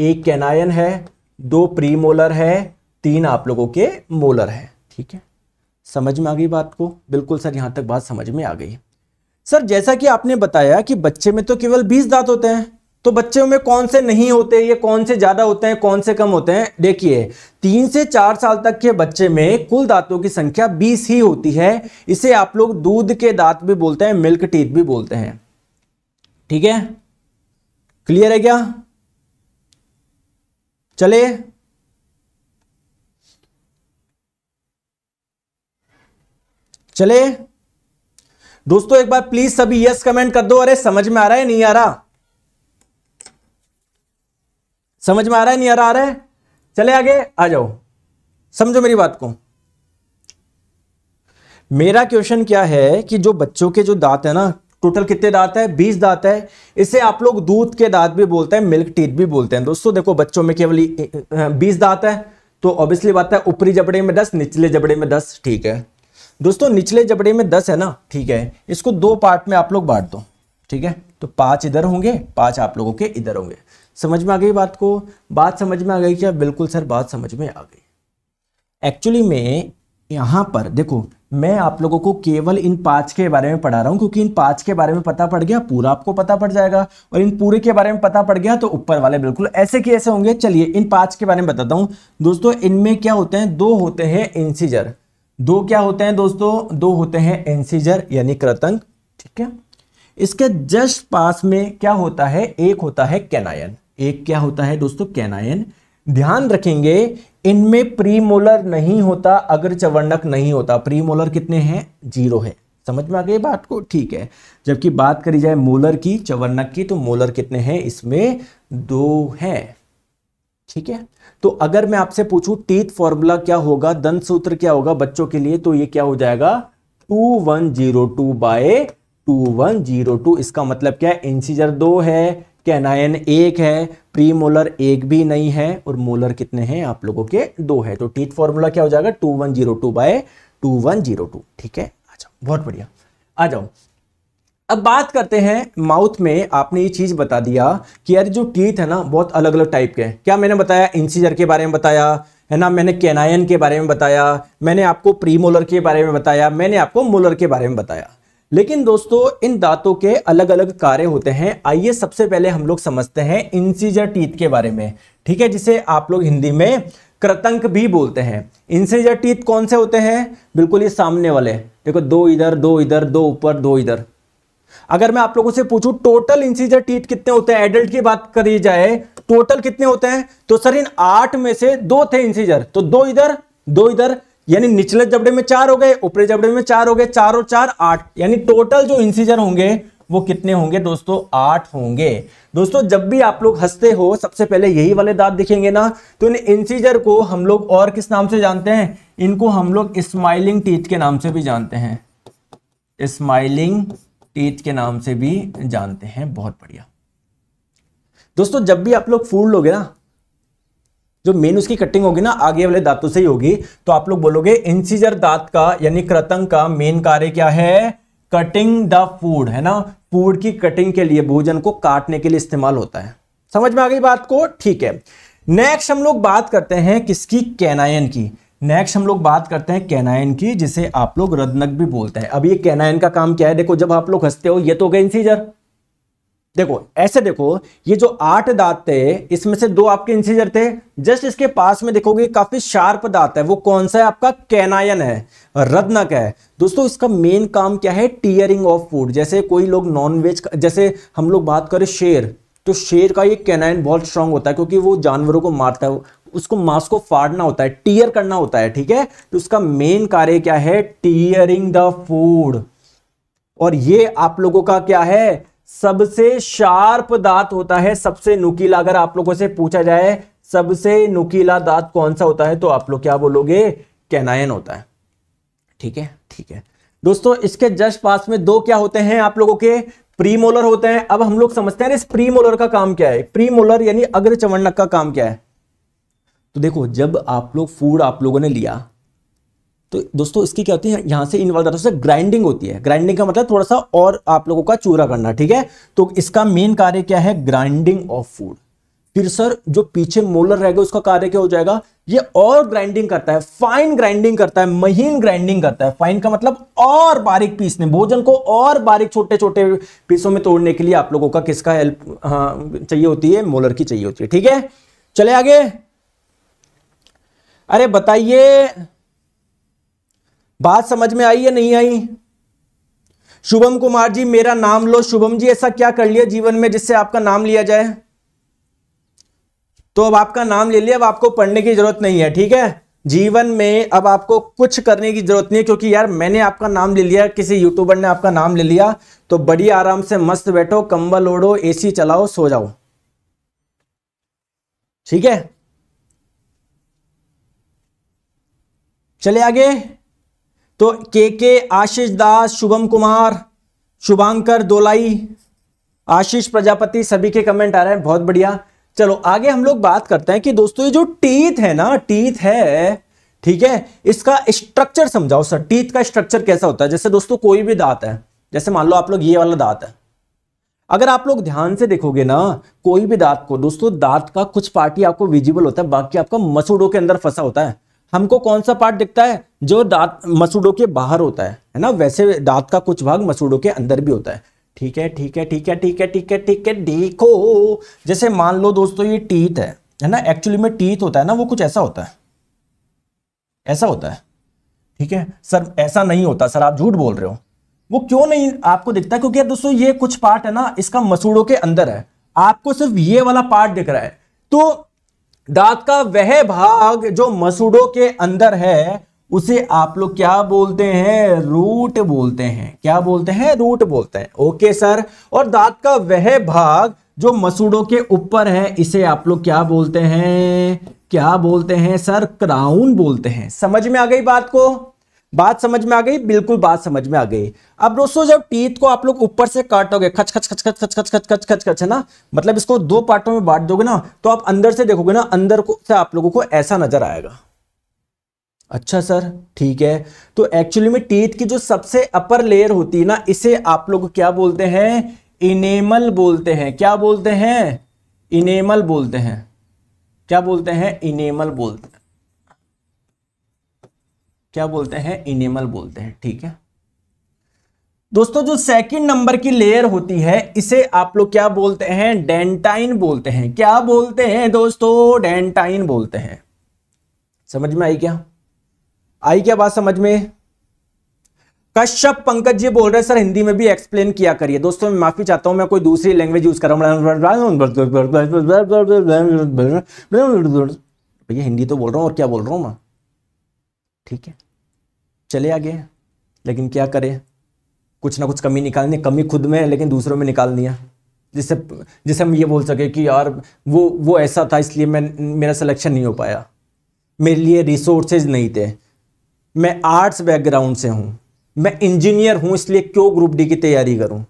एक कैनायन है दो प्री मोलर है तीन आप लोगों के मोलर है ठीक है समझ में आ गई बात को बिल्कुल सर यहां तक बात समझ में आ गई सर जैसा कि आपने बताया कि बच्चे में तो केवल बीस दांत होते हैं तो बच्चों में कौन से नहीं होते ये कौन से ज़्यादा होते हैं कौन से कम होते हैं देखिए तीन से चार साल तक के बच्चे में कुल दांतों की संख्या बीस ही होती है इसे आप लोग दूध के दांत भी बोलते हैं मिल्क टीथ भी बोलते हैं ठीक है क्लियर है क्या चले चले दोस्तों एक बार प्लीज सभी यस कमेंट कर दो अरे समझ में आ रहा है नहीं आ रहा समझ में आ रहा है नहीं आ रहा आ रहा है चले आगे आ जाओ समझो मेरी बात को मेरा क्वेश्चन क्या है कि जो बच्चों के जो दांत है ना टोटल कितने दांत है बीस दांत है इसे आप लोग दूध के दांत भी बोलते हैं मिल्क टीथ भी बोलते हैं दोस्तों देखो बच्चों में केवल बीस दांत है तो ऑब्वियसली बात है ऊपरी जबड़े में दस निचले जबड़े में दस ठीक है दोस्तों निचले जबड़े में दस है ना ठीक है इसको दो पार्ट में आप लोग बांट दो ठीक है तो पांच इधर होंगे पांच आप लोगों के इधर होंगे समझ में आ गई बात को बात समझ में आ गई क्या बिल्कुल सर बात समझ में आ गई एक्चुअली में यहां पर देखो मैं आप लोगों को केवल इन पाँच के बारे में पढ़ा रहा हूं क्योंकि इन पाँच के बारे में पता पड़ गया पूरा आपको पता पड़ जाएगा और इन पूरे के बारे में पता पड़ गया तो ऊपर वाले बिल्कुल ऐसे के ऐसे होंगे चलिए इन पांच के बारे में बताता हूं दोस्तों इनमें क्या होते हैं दो होते हैं इंसीजर दो क्या होते हैं दोस्तों दो होते हैं इंसीजर यानी कृतंग ठीक है इसके जस्ट पास में क्या होता है एक होता है कैनायन एक क्या होता है दोस्तों कैनायन ध्यान रखेंगे इनमें प्रीमोलर नहीं होता अगर चवर्णक नहीं होता प्रीमोलर कितने हैं जीरो है समझ में आ गई बात को ठीक है जबकि बात करी जाए मोलर की चवर्णक की तो मोलर कितने हैं इसमें दो हैं ठीक है तो अगर मैं आपसे पूछूं टीथ फॉर्मूला क्या होगा दंत सूत्र क्या होगा बच्चों के लिए तो ये क्या हो जाएगा two one zero two by two one zero two इसका मतलब क्या है इंसीजर दो है कैनायन एक है प्री मोलर एक भी नहीं है और मोलर कितने हैं आप लोगों के दो है तो टीथ फॉर्मूला क्या हो जाएगा two one zero two by two one zero two ठीक है आ जाओ बहुत बढ़िया आ जाओ अब बात करते हैं माउथ में आपने ये चीज़ बता दिया कि यार जो टीथ है ना बहुत अलग अलग टाइप के हैं क्या मैंने बताया इंसीजर के बारे में बताया है ना मैंने कैनायन के बारे में बताया मैंने आपको प्री मोलर के बारे में बताया मैंने आपको मोलर के बारे में बताया लेकिन दोस्तों इन दांतों के अलग अलग कार्य होते हैं आइए सबसे पहले हम लोग समझते हैं इंसीजर टीथ के बारे में ठीक है जिसे आप लोग हिंदी में कृतंक भी बोलते हैं इंसीजर टीथ कौन से होते हैं बिल्कुल ये सामने वाले देखो दो इधर दो इधर दो ऊपर दो इधर अगर मैं आप लोगों से पूछूं टोटल इंसीजर टीथ कितने होते हैं एडल्ट की बात करी जाए टोटल कितने होते हैं तो सर इन आठ में से दो थे इंसीजर तो दो इधर दो इधर यानी निचले जबड़े में चार हो गए ऊपरे जबड़े में चार हो गए चार और चार आठ यानी टोटल जो इंसीजर होंगे वो कितने होंगे दोस्तों आठ होंगे दोस्तों जब भी आप लोग हंसते हो सबसे पहले यही वाले दांत दिखेंगे ना तो इन इंसीजर को हम लोग और किस नाम से जानते हैं इनको हम लोग स्माइलिंग टीथ के नाम से भी जानते हैं स्माइलिंग टीथ के नाम से भी जानते हैं बहुत बढ़िया दोस्तों जब भी आप लोग फूड लोगे ना जो मेन उसकी कटिंग होगी ना आगे वाले दांतों से ही होगी तो आप लोग बोलोगे इंसीजर दांत का यानी कृतंग का मेन कार्य क्या है कटिंग द फूड है ना फूड की कटिंग के लिए भोजन को काटने के लिए इस्तेमाल होता है समझ में आ गई बात को ठीक है नेक्स्ट हम लोग बात करते हैं किसकी कैनायन की नेक्स्ट हम लोग बात करते हैं कैनायन की जिसे आप लोग रदनक भी बोलते हैं अब ये कैनायन का काम क्या है देखो जब आप लोग हंसते हो ये तो हो गए इंसीजर देखो ऐसे देखो ये जो आठ दांत थे इसमें से दो आपके इंसीजर थे जस्ट इसके पास में देखोगे काफी शार्प दांत है वो कौन सा है आपका कैनायन है रत्नक है दोस्तों इसका मेन काम क्या है टीयरिंग ऑफ फूड जैसे कोई लोग नॉनवेज जैसे हम लोग बात करें शेर तो शेर का ये कैनाइन बहुत स्ट्रांग होता है क्योंकि वो जानवरों को मारता है उसको मांस को फाड़ना होता है टीयर करना होता है ठीक है तो उसका मेन कार्य क्या है टीयरिंग द फूड और ये आप लोगों का क्या है सबसे शार्प दांत होता है सबसे नुकीला अगर आप लोगों से पूछा जाए सबसे नुकीला दांत कौन सा होता है तो आप लोग क्या बोलोगे कैनायन होता है ठीक है ठीक है दोस्तों इसके जस्ट पास में दो क्या होते हैं आप लोगों के प्रीमोलर होते हैं अब हम लोग समझते हैं ना इस प्रीमोलर का काम क्या है प्रीमोलर यानी अग्र चवर्णक का काम क्या है तो देखो जब आप लोग फूड आप लोगों ने लिया तो दोस्तों इसकी क्या होती है यहाँ से इन वाले दांतों से ग्राइंडिंग होती है ग्राइंडिंग का मतलब थोड़ा सा और आप लोगों का चूरा करना ठीक है तो इसका मेन कार्य क्या है ग्राइंडिंग ऑफ फूड फिर सर जो पीछे मोलर रहेगा उसका कार्य क्या हो जाएगा ये और ग्राइंडिंग करता है फाइन ग्राइंडिंग करता है महीन ग्राइंडिंग करता है फाइन का मतलब और बारीक पीसने भोजन को और बारीक छोटे छोटे पीसों में तोड़ने के लिए आप लोगों का किसका हेल्प हाँ, चाहिए होती है मोलर की चाहिए होती है ठीक है चले आगे अरे बताइए बात समझ में आई या नहीं आई शुभम कुमार जी मेरा नाम लो शुभम जी ऐसा क्या कर लिया जीवन में जिससे आपका नाम लिया जाए तो अब आपका नाम ले लिया अब आपको पढ़ने की जरूरत नहीं है ठीक है जीवन में अब आपको कुछ करने की जरूरत नहीं है क्योंकि यार मैंने आपका नाम ले लिया किसी यूट्यूबर ने आपका नाम ले लिया तो बड़ी आराम से मस्त बैठो कंबल ओढ़ो एसी चलाओ सो जाओ ठीक है चले आगे तो के के आशीष दास शुभम कुमार शुभांकर दोलाई आशीष प्रजापति सभी के कमेंट आ रहे हैं बहुत बढ़िया चलो आगे हम लोग बात करते हैं कि दोस्तों ये जो टीथ है ना टीथ है ठीक है इसका स्ट्रक्चर समझाओ सर टीथ का स्ट्रक्चर कैसा होता है जैसे दोस्तों कोई भी दांत है जैसे मान लो आप लोग ये वाला दांत है अगर आप लोग ध्यान से देखोगे ना कोई भी दांत को दोस्तों दांत का कुछ पार्टी आपको विजिबल होता है बाकी आपका मसूड़ों के अंदर फंसा होता है हमको कौन सा पार्ट दिखता है जो दांत मसूडों के बाहर होता है है ना वैसे दांत का कुछ भाग मसूडों के अंदर भी होता है ठीक है ठीक है ठीक है ठीक है ठीक है ठीक है देखो जैसे मान लो दोस्तों ये टीथ है है ना एक्चुअली में टीथ होता है ना वो कुछ ऐसा होता है ऐसा होता है ठीक है सर ऐसा नहीं होता सर आप झूठ बोल रहे हो वो क्यों नहीं आपको दिखता क्योंकि यार दोस्तों ये कुछ पार्ट है ना इसका मसूड़ों के अंदर है आपको सिर्फ ये वाला पार्ट दिख रहा है तो दांत का वह भाग जो मसूडों के अंदर है उसे आप लोग क्या बोलते हैं रूट बोलते हैं क्या बोलते हैं रूट बोलते हैं ओके सर और दांत का वह भाग जो मसूड़ों के ऊपर है इसे आप लोग क्या बोलते हैं क्या बोलते हैं सर क्राउन बोलते हैं समझ में आ गई बात को बात समझ में आ गई बिल्कुल बात समझ में आ गई अब दोस्तों जब टीथ को आप लोग ऊपर से काटोगे खच खच खच खच खच खच खच खच खच खच है ना मतलब इसको दो पार्टों में बांट दोगे ना तो आप अंदर से देखोगे ना अंदर को से आप लोगों को ऐसा नजर आएगा अच्छा सर ठीक है तो एक्चुअली में टीथ की जो सबसे अपर लेयर होती है ना इसे आप लोग क्या बोलते हैं इनेमल बोलते हैं क्या बोलते हैं इनेमल बोलते हैं क्या बोलते हैं इनेमल बोलते हैं क्या बोलते हैं इनेमल बोलते हैं ठीक है दोस्तों जो सेकंड नंबर की लेयर होती है इसे आप लोग क्या बोलते हैं डेंटाइन बोलते हैं क्या बोलते हैं दोस्तों डेंटाइन बोलते हैं समझ में आई क्या आई क्या बात समझ में कश्यप पंकज जी बोल रहे हैं सर हिंदी में भी एक्सप्लेन किया करिए दोस्तों मैं माफी चाहता हूं मैं कोई दूसरी लैंग्वेज यूज कर रहा हूं भैया हिंदी तो बोल रहा हूँ और क्या बोल रहा हूँ मैं ठीक है चले आगे लेकिन क्या करें कुछ ना कुछ कमी निकालनी कमी खुद में है लेकिन दूसरों में निकालनी दिया जिससे जिससे हम ये बोल सके कि यार वो वो ऐसा था इसलिए मैं मेरा सिलेक्शन नहीं हो पाया मेरे लिए रिसोर्सेज नहीं थे मैं आर्ट्स बैकग्राउंड से हूँ मैं इंजीनियर हूँ इसलिए क्यों ग्रुप डी की तैयारी करूँ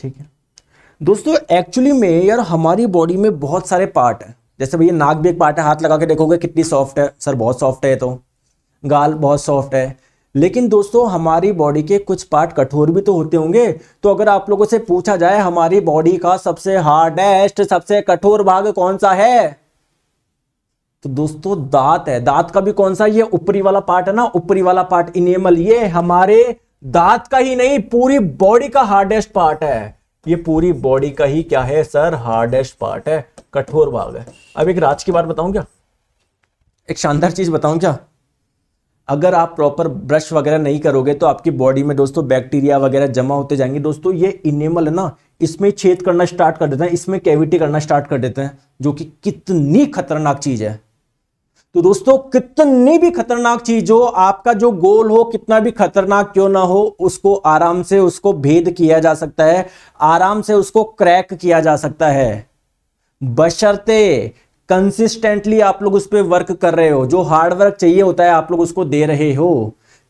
ठीक है दोस्तों एक्चुअली में यार हमारी बॉडी में बहुत सारे पार्ट हैं जैसे भैया नाक भी एक पार्ट है हाथ लगा के देखोगे कितनी सॉफ्ट है सर बहुत सॉफ्ट है तो गाल बहुत सॉफ्ट है लेकिन दोस्तों हमारी बॉडी के कुछ पार्ट कठोर भी तो होते होंगे तो अगर आप लोगों से पूछा जाए हमारी बॉडी का सबसे हार्डेस्ट सबसे कठोर भाग कौन सा है तो दोस्तों दांत है दांत का भी कौन सा ये ऊपरी वाला पार्ट है ना ऊपरी वाला पार्ट इनेमल ये हमारे दांत का ही नहीं पूरी बॉडी का हार्डेस्ट पार्ट है ये पूरी बॉडी का ही क्या है सर हार्डेस्ट पार्ट है कठोर भाग है अब एक राज की बात बताऊं क्या एक शानदार चीज बताऊं क्या अगर आप प्रॉपर ब्रश वगैरह नहीं करोगे तो आपकी बॉडी में दोस्तों बैक्टीरिया वगैरह जमा होते जाएंगे दोस्तों ये इनेमल है ना इसमें छेद करना स्टार्ट कर देते हैं इसमें कैविटी करना स्टार्ट कर देते हैं जो कि कितनी खतरनाक चीज़ है तो दोस्तों कितनी भी खतरनाक चीज हो आपका जो गोल हो कितना भी खतरनाक क्यों ना हो उसको आराम से उसको भेद किया जा सकता है आराम से उसको क्रैक किया जा सकता है बशर्ते कंसिस्टेंटली आप लोग उस पर वर्क कर रहे हो जो हार्ड वर्क चाहिए होता है आप लोग उसको दे रहे हो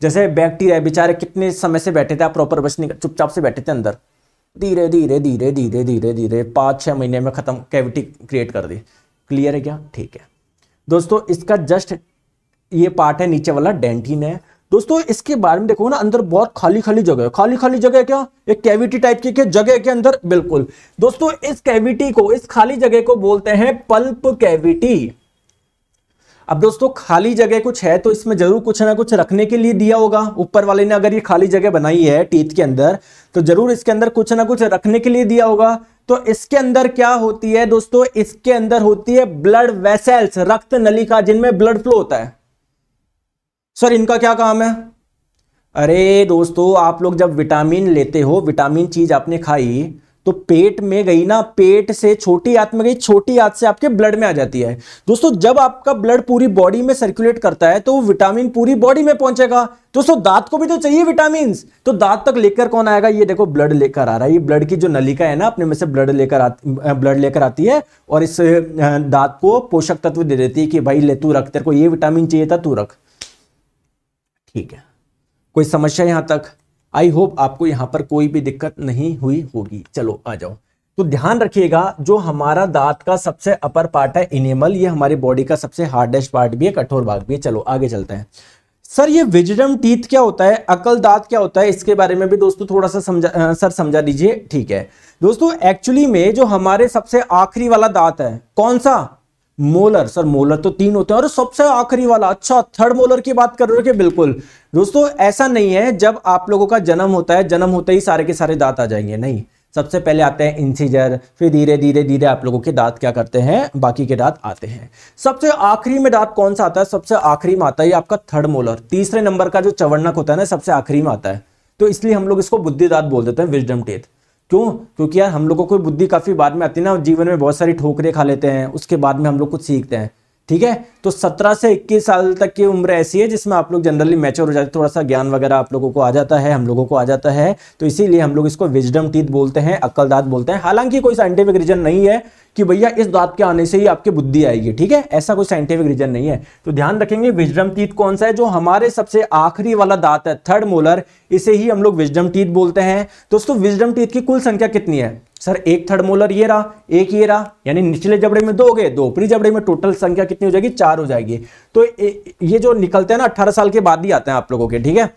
जैसे बैक्टीरिया बेचारे कितने समय से बैठे थे आप प्रॉपर बस नहीं चुपचाप से बैठे थे अंदर धीरे धीरे धीरे धीरे धीरे धीरे पाँच छः महीने में ख़त्म कैविटी क्रिएट कर दी क्लियर है क्या ठीक है दोस्तों इसका जस्ट ये पार्ट है नीचे वाला डेंटिन है दोस्तों इसके बारे में देखो ना अंदर बहुत खाली खाली जगह है खाली खाली जगह क्या एक कैविटी टाइप की क्या जगह के अंदर बिल्कुल दोस्तों इस कैविटी को इस खाली जगह को बोलते हैं पल्प कैविटी अब दोस्तों खाली जगह कुछ है तो इसमें जरूर कुछ ना कुछ रखने के लिए दिया होगा ऊपर वाले ने अगर ये खाली जगह बनाई है टीथ के अंदर तो जरूर इसके अंदर कुछ ना कुछ रखने के लिए दिया होगा तो इसके अंदर क्या होती है दोस्तों इसके अंदर होती है ब्लड वेसल्स रक्त नलिका जिनमें ब्लड फ्लो होता है सर इनका क्या काम है अरे दोस्तों आप लोग जब विटामिन लेते हो विटामिन चीज आपने खाई तो पेट में गई ना पेट से छोटी हाथ में गई छोटी हाथ से आपके ब्लड में आ जाती है दोस्तों जब आपका ब्लड पूरी बॉडी में सर्कुलेट करता है तो विटामिन पूरी बॉडी में पहुंचेगा दोस्तों दांत को भी तो चाहिए विटामिन तो दांत तक लेकर कौन आएगा ये देखो ब्लड लेकर आ रहा है ये ब्लड की जो नलिका है ना अपने में से ब्लड लेकर ब्लड लेकर आती है और इस दांत को पोषक तत्व दे देती है कि भाई ले तू रख तेरे को ये विटामिन चाहिए था तू रख ठीक है कोई समस्या यहां तक आई होप आपको यहां पर कोई भी दिक्कत नहीं हुई होगी चलो आ जाओ तो ध्यान रखिएगा जो हमारा दांत का सबसे अपर पार्ट है इनेमल ये हमारी बॉडी का सबसे हार्डेस्ट पार्ट भी है कठोर भाग भी है चलो आगे चलते हैं सर ये विजडम टीथ क्या होता है अकल दांत क्या होता है इसके बारे में भी दोस्तों थोड़ा सा समझा सर समझा दीजिए ठीक है दोस्तों एक्चुअली में जो हमारे सबसे आखिरी वाला दांत है कौन सा मोलर सर मोलर तो तीन होते हैं और सबसे आखिरी वाला अच्छा थर्ड मोलर की बात कर रहे हो बिल्कुल दोस्तों ऐसा नहीं है जब आप लोगों का जन्म होता है जन्म होते ही सारे के सारे दांत आ जाएंगे नहीं सबसे पहले आते हैं इंसीजर फिर धीरे धीरे धीरे आप लोगों के दांत क्या करते हैं बाकी के दांत आते हैं सबसे आखिरी में दांत कौन सा आता है सबसे आखिरी में आता है आपका थर्ड मोलर तीसरे नंबर का जो चवर्णक होता है ना सबसे आखिरी में आता है तो इसलिए हम लोग इसको बुद्धि दांत बोल देते हैं विजडम टेथ क्यों क्योंकि यार हम लोगों को बुद्धि काफ़ी बाद में आती है ना जीवन में बहुत सारी ठोकरें खा लेते हैं उसके बाद में हम लोग कुछ सीखते हैं ठीक है तो 17 से 21 साल तक की उम्र ऐसी है जिसमें आप लोग जनरली मैच्योर हो जाते हैं थोड़ा सा ज्ञान वगैरह आप लोगों को आ जाता है हम लोगों को आ जाता है तो इसीलिए हम लोग इसको विजडम टीथ बोलते हैं अक्लदात बोलते हैं हालांकि कोई साइंटिफिक रीजन नहीं है कि भैया इस दांत के आने से ही आपकी बुद्धि आएगी ठीक है ऐसा कोई साइंटिफिक रीजन नहीं है तो ध्यान रखेंगे विजडम टीथ कौन सा है जो हमारे सबसे आखिरी वाला दांत है थर्ड मोलर इसे ही हम लोग विजडम टीथ बोलते हैं दोस्तों विजडम टीथ की कुल संख्या कितनी है सर एक थर्ड मोलर ये रहा एक ये रहा यानी निचले जबड़े में दो हो गए दो ऊपरी जबड़े में टोटल संख्या कितनी हो जाएगी चार हो जाएगी तो ये जो निकलते हैं ना अट्ठारह साल के बाद ही आते हैं आप लोगों के ठीक है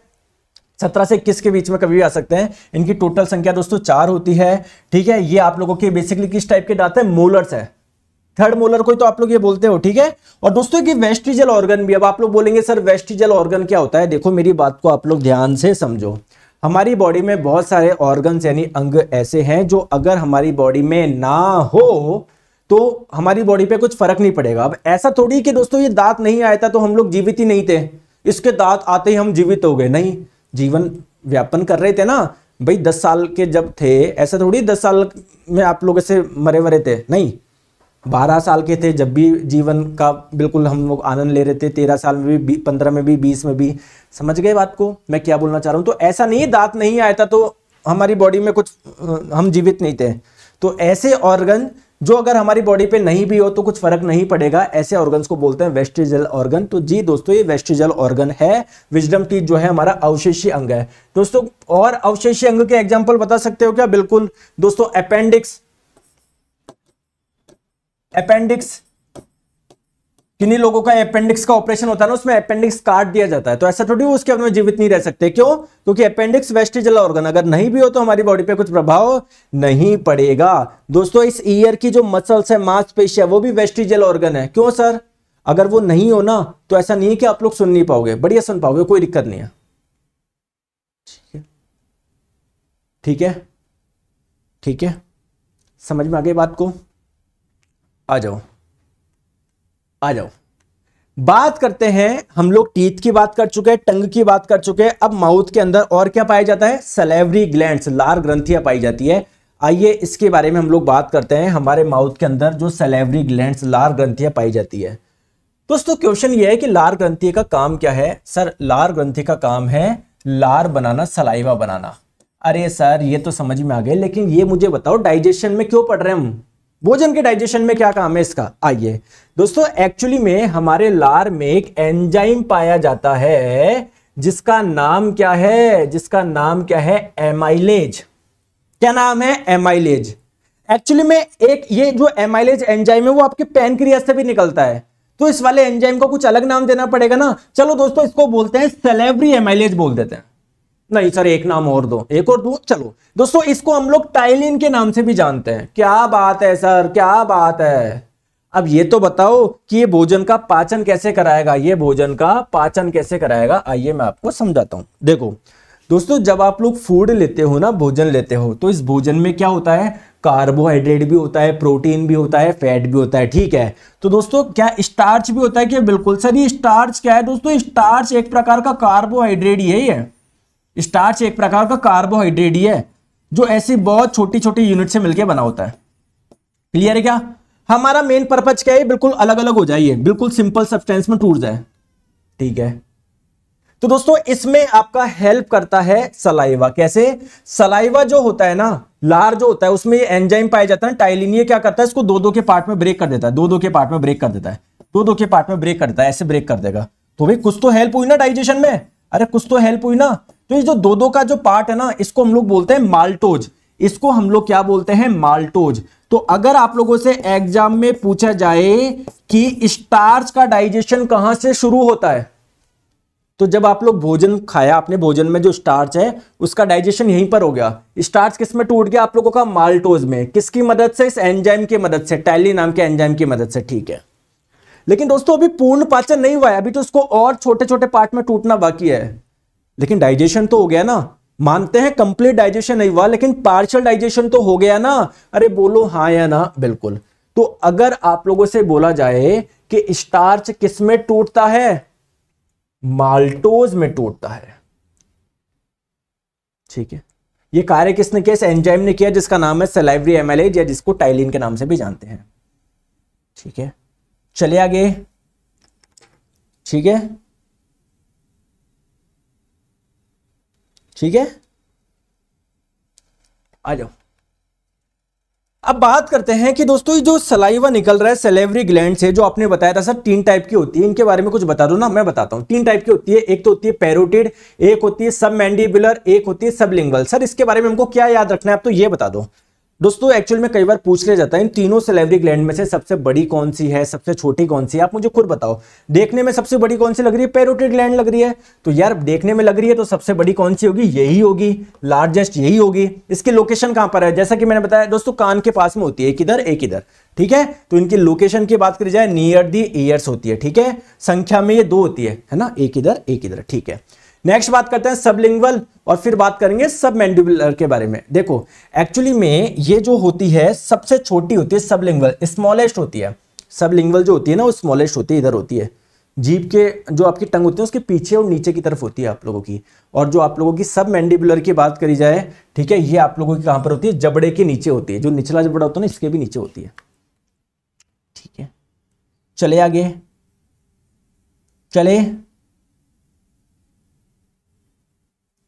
सत्रह से इक्कीस के बीच में कभी भी आ सकते हैं इनकी टोटल संख्या दोस्तों चार होती है ठीक है ये आप लोगों के बेसिकली किस टाइप के दांत है मोलर्स है थर्ड मोलर को तो आप लोग ये बोलते हो ठीक है और दोस्तों की वेस्टिजल ऑर्गन भी अब आप लोग बोलेंगे सर वेस्टिजल ऑर्गन क्या होता है देखो मेरी बात को आप लोग ध्यान से समझो हमारी बॉडी में बहुत सारे ऑर्गन यानी अंग ऐसे हैं जो अगर हमारी बॉडी में ना हो तो हमारी बॉडी पे कुछ फर्क नहीं पड़ेगा अब ऐसा थोड़ी कि दोस्तों ये दांत नहीं आया था तो हम लोग जीवित ही नहीं थे इसके दांत आते ही हम जीवित हो गए नहीं जीवन व्यापन कर रहे थे ना भाई दस साल के जब थे ऐसा थोड़ी दस साल में आप लोग ऐसे मरे वरे थे नहीं बारह साल के थे जब भी जीवन का बिल्कुल हम लोग आनंद ले रहे थे तेरह साल में भी पंद्रह में भी बीस में भी समझ गए बात को मैं क्या बोलना चाह रहा हूँ तो ऐसा नहीं दांत नहीं आया था तो हमारी बॉडी में कुछ हम जीवित नहीं थे तो ऐसे ऑर्गन जो अगर हमारी बॉडी पे नहीं भी हो तो कुछ फर्क नहीं पड़ेगा ऐसे ऑर्गन्स को बोलते हैं वेस्टिजल ऑर्गन तो जी दोस्तों ये वेस्टिजल ऑर्गन है विजडम टीथ जो है हमारा अवशेषी अंग है दोस्तों और अवशेषी अंग के एग्जाम्पल बता सकते हो क्या बिल्कुल दोस्तों अपेंडिक्स अपेंडिक्स किन्हीं लोगों का अपेंडिक्स का ऑपरेशन होता है ना उसमें अपेंडिक्स काट दिया जाता है तो ऐसा थोड़ी उसके अपने जीवित नहीं रह सकते क्यों क्योंकि अपेंडिक्स वेस्टिजल ऑर्गन अगर नहीं भी हो तो हमारी बॉडी पे कुछ प्रभाव नहीं पड़ेगा दोस्तों इस ईयर की जो मसल्स है मांसपेशी है वो भी वेस्टिजल ऑर्गन है क्यों सर अगर वो नहीं हो ना तो ऐसा नहीं है कि आप लोग सुन नहीं पाओगे बढ़िया सुन पाओगे कोई दिक्कत नहीं है ठीक है ठीक है ठीक है समझ में आ गई बात को आ जाओ आ जाओ बात करते हैं हम लोग टीथ की बात कर चुके हैं टंग की बात कर चुके हैं अब माउथ के अंदर और क्या पाया जाता है सलेवरी ग्लैंड लार ग्रंथियां पाई जाती है आइए इसके बारे में हम लोग बात करते हैं हमारे माउथ के अंदर जो सलेवरी ग्लैंड लार ग्रंथियां पाई जाती है दोस्तों क्वेश्चन ये है कि लार ग्रंथि का काम क्या है सर लार ग्रंथि का काम है लार बनाना सलाइवा बनाना अरे सर ये तो समझ में आ गए लेकिन ये मुझे बताओ डाइजेशन में क्यों पढ़ रहे हम भोजन के डाइजेशन में क्या काम है इसका आइए दोस्तों एक्चुअली में हमारे लार में एक एंजाइम पाया जाता है जिसका नाम क्या है जिसका नाम क्या है एमाइलेज क्या नाम है एमाइलेज एक्चुअली में एक ये जो एमाइलेज एंजाइम है वो आपके क्रिया से भी निकलता है तो इस वाले एंजाइम को कुछ अलग नाम देना पड़ेगा ना चलो दोस्तों इसको बोलते हैं सेलेवरी एमाइलेज बोल देते हैं नहीं सर एक नाम और दो एक और दो चलो दोस्तों इसको हम लोग टाइलिन के नाम से भी जानते हैं क्या बात है सर क्या बात है अब ये तो बताओ कि ये भोजन का पाचन कैसे कराएगा ये भोजन का पाचन कैसे कराएगा आइए मैं आपको समझाता हूँ देखो दोस्तों जब आप लोग फूड लेते हो ना भोजन लेते हो तो इस भोजन में क्या होता है कार्बोहाइड्रेट भी होता है प्रोटीन भी होता है फैट भी होता है ठीक है तो दोस्तों क्या स्टार्च भी होता है कि बिल्कुल सर ये स्टार्च क्या है दोस्तों स्टार्च एक प्रकार का कार्बोहाइड्रेट ही है स्टार्च एक प्रकार का कार्बोहाइड्रेट ही है जो ऐसी बहुत छोटी छोटी यूनिट से मिलकर बना होता है क्लियर है क्या हमारा मेन पर्पज क्या है बिल्कुल अलग अलग हो जाइए बिल्कुल सिंपल सब्सटेंस में टूट जाए ठीक है तो दोस्तों इसमें आपका हेल्प करता है सलाइवा कैसे सलाइवा जो होता है ना लार जो होता है उसमें ये एंजाइम पाया जाता है टाइलिन क्या करता है इसको दो दो के पार्ट में ब्रेक कर देता है दो दो के पार्ट में ब्रेक कर देता है दो दो के पार्ट में ब्रेक करता है ऐसे ब्रेक कर देगा तो भाई कुछ तो हेल्प हुई ना डाइजेशन में अरे कुछ तो हेल्प हुई ना तो ये जो दो दो का जो पार्ट है ना इसको हम लोग बोलते हैं माल्टोज इसको हम लोग क्या बोलते हैं माल्टोज तो अगर आप लोगों से एग्जाम में पूछा जाए कि स्टार्च का डाइजेशन कहां से शुरू होता है तो जब आप लोग भोजन खाया आपने भोजन में जो स्टार्च है उसका डाइजेशन यहीं पर हो गया स्टार्च किस में टूट गया आप लोगों का माल्टोज में किसकी मदद से इस एंजाइम की मदद से टैली नाम के एंजाइम की मदद से ठीक है लेकिन दोस्तों अभी पूर्ण पाचन नहीं हुआ है अभी तो उसको और छोटे छोटे पार्ट में टूटना बाकी है लेकिन डाइजेशन तो हो गया ना मानते हैं कंप्लीट डाइजेशन नहीं हुआ लेकिन पार्शियल डाइजेशन तो हो गया ना अरे बोलो हाँ या ना बिल्कुल तो अगर आप लोगों से बोला जाए कि स्टार्च किस में टूटता है माल्टोज में टूटता है ठीक है ये कार्य किसने किया इस एंजाइम ने किया जिसका नाम है सेलाइवरी एम या जिसको टाइलिन के नाम से भी जानते हैं ठीक है चले आगे ठीक है ठीक है आ जाओ अब बात करते हैं कि दोस्तों जो सलाइवा निकल रहा है सेलेवरी ग्लैंड से जो आपने बताया था सर तीन टाइप की होती है इनके बारे में कुछ बता दो ना मैं बताता हूँ तीन टाइप की होती है एक तो होती है पेरोटिड एक होती है सब मैंडिबुलर एक होती है लिंगल सर इसके बारे में हमको क्या याद रखना है आप तो ये बता दो दोस्तों एक्चुअल में कई बार पूछ लिया जाता है इन तीनों सेलेवरी ग्लैंड में से सबसे बड़ी कौन सी है सबसे छोटी कौन सी है आप मुझे खुद बताओ देखने में सबसे बड़ी कौन सी लग रही है पेरोटेड ग्लैंड लग रही है तो यार देखने में लग रही है तो सबसे बड़ी कौन सी होगी यही होगी लार्जेस्ट यही होगी इसकी लोकेशन कहां पर है जैसा कि मैंने बताया दोस्तों कान के पास में होती है एक इधर एक इधर ठीक है तो इनकी लोकेशन की बात करी जाए नियर दी ईयर्स होती है ठीक है संख्या में ये दो होती है है ना एक इधर एक इधर ठीक है नेक्स्ट बात करते हैं सबलिंगुअल और फिर बात करेंगे सब मैंडिबुलर के बारे में देखो एक्चुअली में ये जो होती है सबसे छोटी होती है सबलिंगुअल स्मॉलेस्ट होती है सबलिंगुअल जो होती है ना वो स्मॉलेस्ट होती है इधर होती है जीप के जो आपकी टंग होती है उसके पीछे और नीचे की तरफ होती है आप लोगों की और जो आप लोगों की सब मैंडिबुलर की बात करी जाए ठीक है ये आप लोगों की कहां पर होती है जबड़े के नीचे होती है जो निचला जबड़ा होता है ना इसके भी नीचे होती है ठीक है चले आगे चले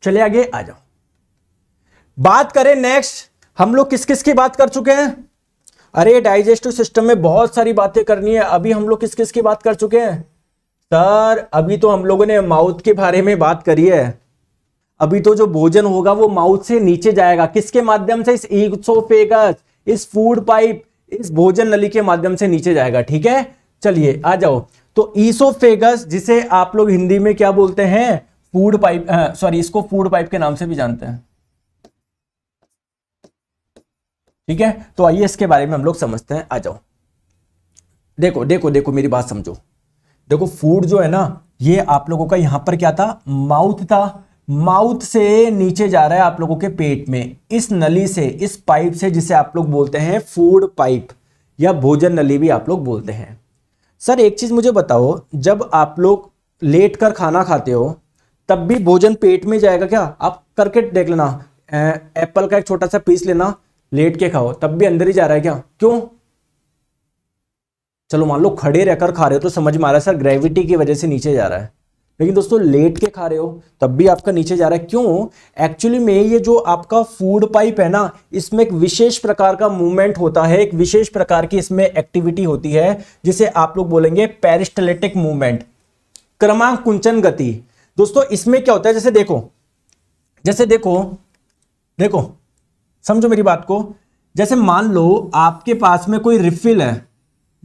चले आगे आ जाओ बात करें नेक्स्ट हम लोग किस किस की बात कर चुके हैं अरे डाइजेस्टिव सिस्टम में बहुत सारी बातें करनी है अभी हम लोग किस किस की बात कर चुके हैं सर अभी तो हम लोगों ने माउथ के बारे में बात करी है अभी तो जो भोजन होगा वो माउथ से नीचे जाएगा किसके माध्यम से इस इसोफेगस इस फूड पाइप इस भोजन नली के माध्यम से नीचे जाएगा ठीक है चलिए आ जाओ तो ईसोफेगस जिसे आप लोग हिंदी में क्या बोलते हैं फूड पाइप सॉरी इसको फूड पाइप के नाम से भी जानते हैं ठीक है तो आइए इसके बारे में हम लोग समझते हैं आ जाओ देखो देखो देखो मेरी बात समझो देखो फूड जो है ना ये आप लोगों का यहां पर क्या था माउथ था माउथ से नीचे जा रहा है आप लोगों के पेट में इस नली से इस पाइप से जिसे आप लोग बोलते हैं फूड पाइप या भोजन नली भी आप लोग बोलते हैं सर एक चीज़ मुझे बताओ जब आप लोग लेट कर खाना खाते हो तब भी भोजन पेट में जाएगा क्या आप करके देख लेना एप्पल का एक छोटा सा पीस लेना लेट के खाओ तब भी अंदर ही जा रहा है क्या क्यों चलो मान लो खड़े रहकर खा रहे हो तो समझ में आ रहा है सर ग्रेविटी की वजह से नीचे जा रहा है लेकिन दोस्तों लेट के खा रहे हो तब भी आपका नीचे जा रहा है क्यों एक्चुअली में ये जो आपका फूड पाइप है ना इसमें एक विशेष प्रकार का मूवमेंट होता है एक विशेष प्रकार की इसमें एक्टिविटी होती है जिसे आप लोग बोलेंगे पेरिस्टलेटिक मूवमेंट क्रमांक कुंचन गति दोस्तों इसमें क्या होता है जैसे देखो जैसे देखो देखो समझो मेरी बात को जैसे मान लो आपके पास में कोई रिफिल है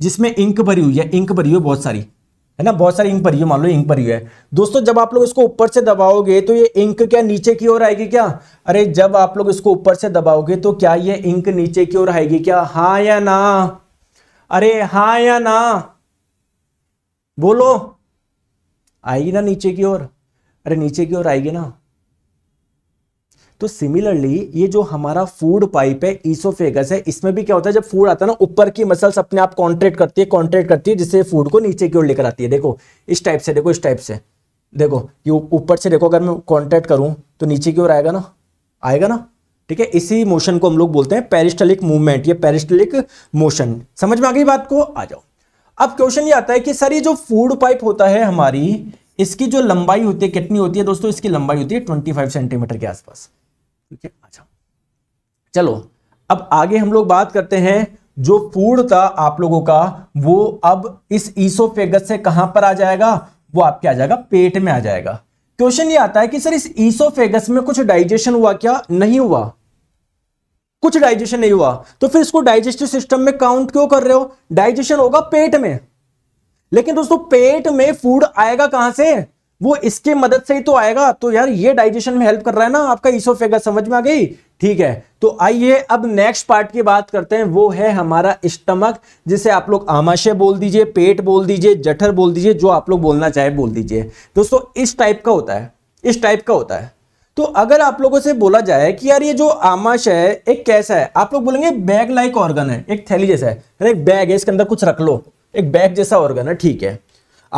जिसमें इंक भरी हुई है इंक भरी हुई बहुत सारी है ना बहुत सारी इंक भरी हुई मान लो इंक भरी हुई है दोस्तों जब आप लोग इसको ऊपर से दबाओगे तो ये इंक क्या नीचे की ओर आएगी क्या अरे जब आप लोग इसको ऊपर से दबाओगे तो क्या ये इंक नीचे की ओर आएगी क्या हा या ना अरे हा या ना बोलो आएगी ना नीचे की ओर अरे नीचे की ओर आएगी ना तो सिमिलरली ये जो हमारा फूड पाइप है ईसोफेगस है इसमें भी क्या होता है जब फूड आता है ना ऊपर की मसल्स अपने आप कॉन्ट्रेक्ट करती है कॉन्ट्रेक्ट करती है जिससे फूड को नीचे की ओर लेकर आती है देखो इस टाइप से देखो इस टाइप से देखो ये ऊपर से देखो अगर मैं कॉन्ट्रेक्ट करूं तो नीचे की ओर आएगा ना आएगा ना ठीक है इसी मोशन को हम लोग बोलते हैं पेरिस्टलिक मूवमेंट ये पेरिस्टलिक मोशन समझ में आ गई बात को आ जाओ अब क्वेश्चन ये आता है कि सर ये जो फूड पाइप होता है हमारी इसकी जो लंबाई होती है कितनी होती है दोस्तों इसकी लंबाई होती है ट्वेंटी फाइव सेंटीमीटर के आसपास ठीक है अच्छा चलो अब आगे हम लोग बात करते हैं जो फूड था आप लोगों का वो अब इस ईसोफेगस से कहां पर आ जाएगा वो आपके आ जाएगा पेट में आ जाएगा क्वेश्चन ये आता है कि सर इस ईसोफेगस में कुछ डाइजेशन हुआ क्या नहीं हुआ कुछ डाइजेशन नहीं हुआ तो फिर इसको डाइजेस्टिव सिस्टम में काउंट क्यों कर रहे हो डाइजेशन होगा पेट में लेकिन दोस्तों पेट में फूड आएगा कहां से वो इसके मदद से ही तो आएगा तो यार ये डाइजेशन में हेल्प कर रहा है ना आपका ईसोफेगस समझ में आ गई ठीक है तो आइए अब नेक्स्ट पार्ट की बात करते हैं वो है हमारा स्टमक जिसे आप लोग आमाशय बोल दीजिए पेट बोल दीजिए जठर बोल दीजिए जो आप लोग बोलना चाहे बोल दीजिए दोस्तों इस टाइप का होता है इस टाइप का होता है तो अगर आप लोगों से बोला जाए कि यार ये जो आमाश है एक कैसा है आप लोग बोलेंगे बैग लाइक ऑर्गन है एक थैली जैसा है एक बैग है इसके अंदर कुछ रख लो एक बैग जैसा ऑर्गन है ठीक है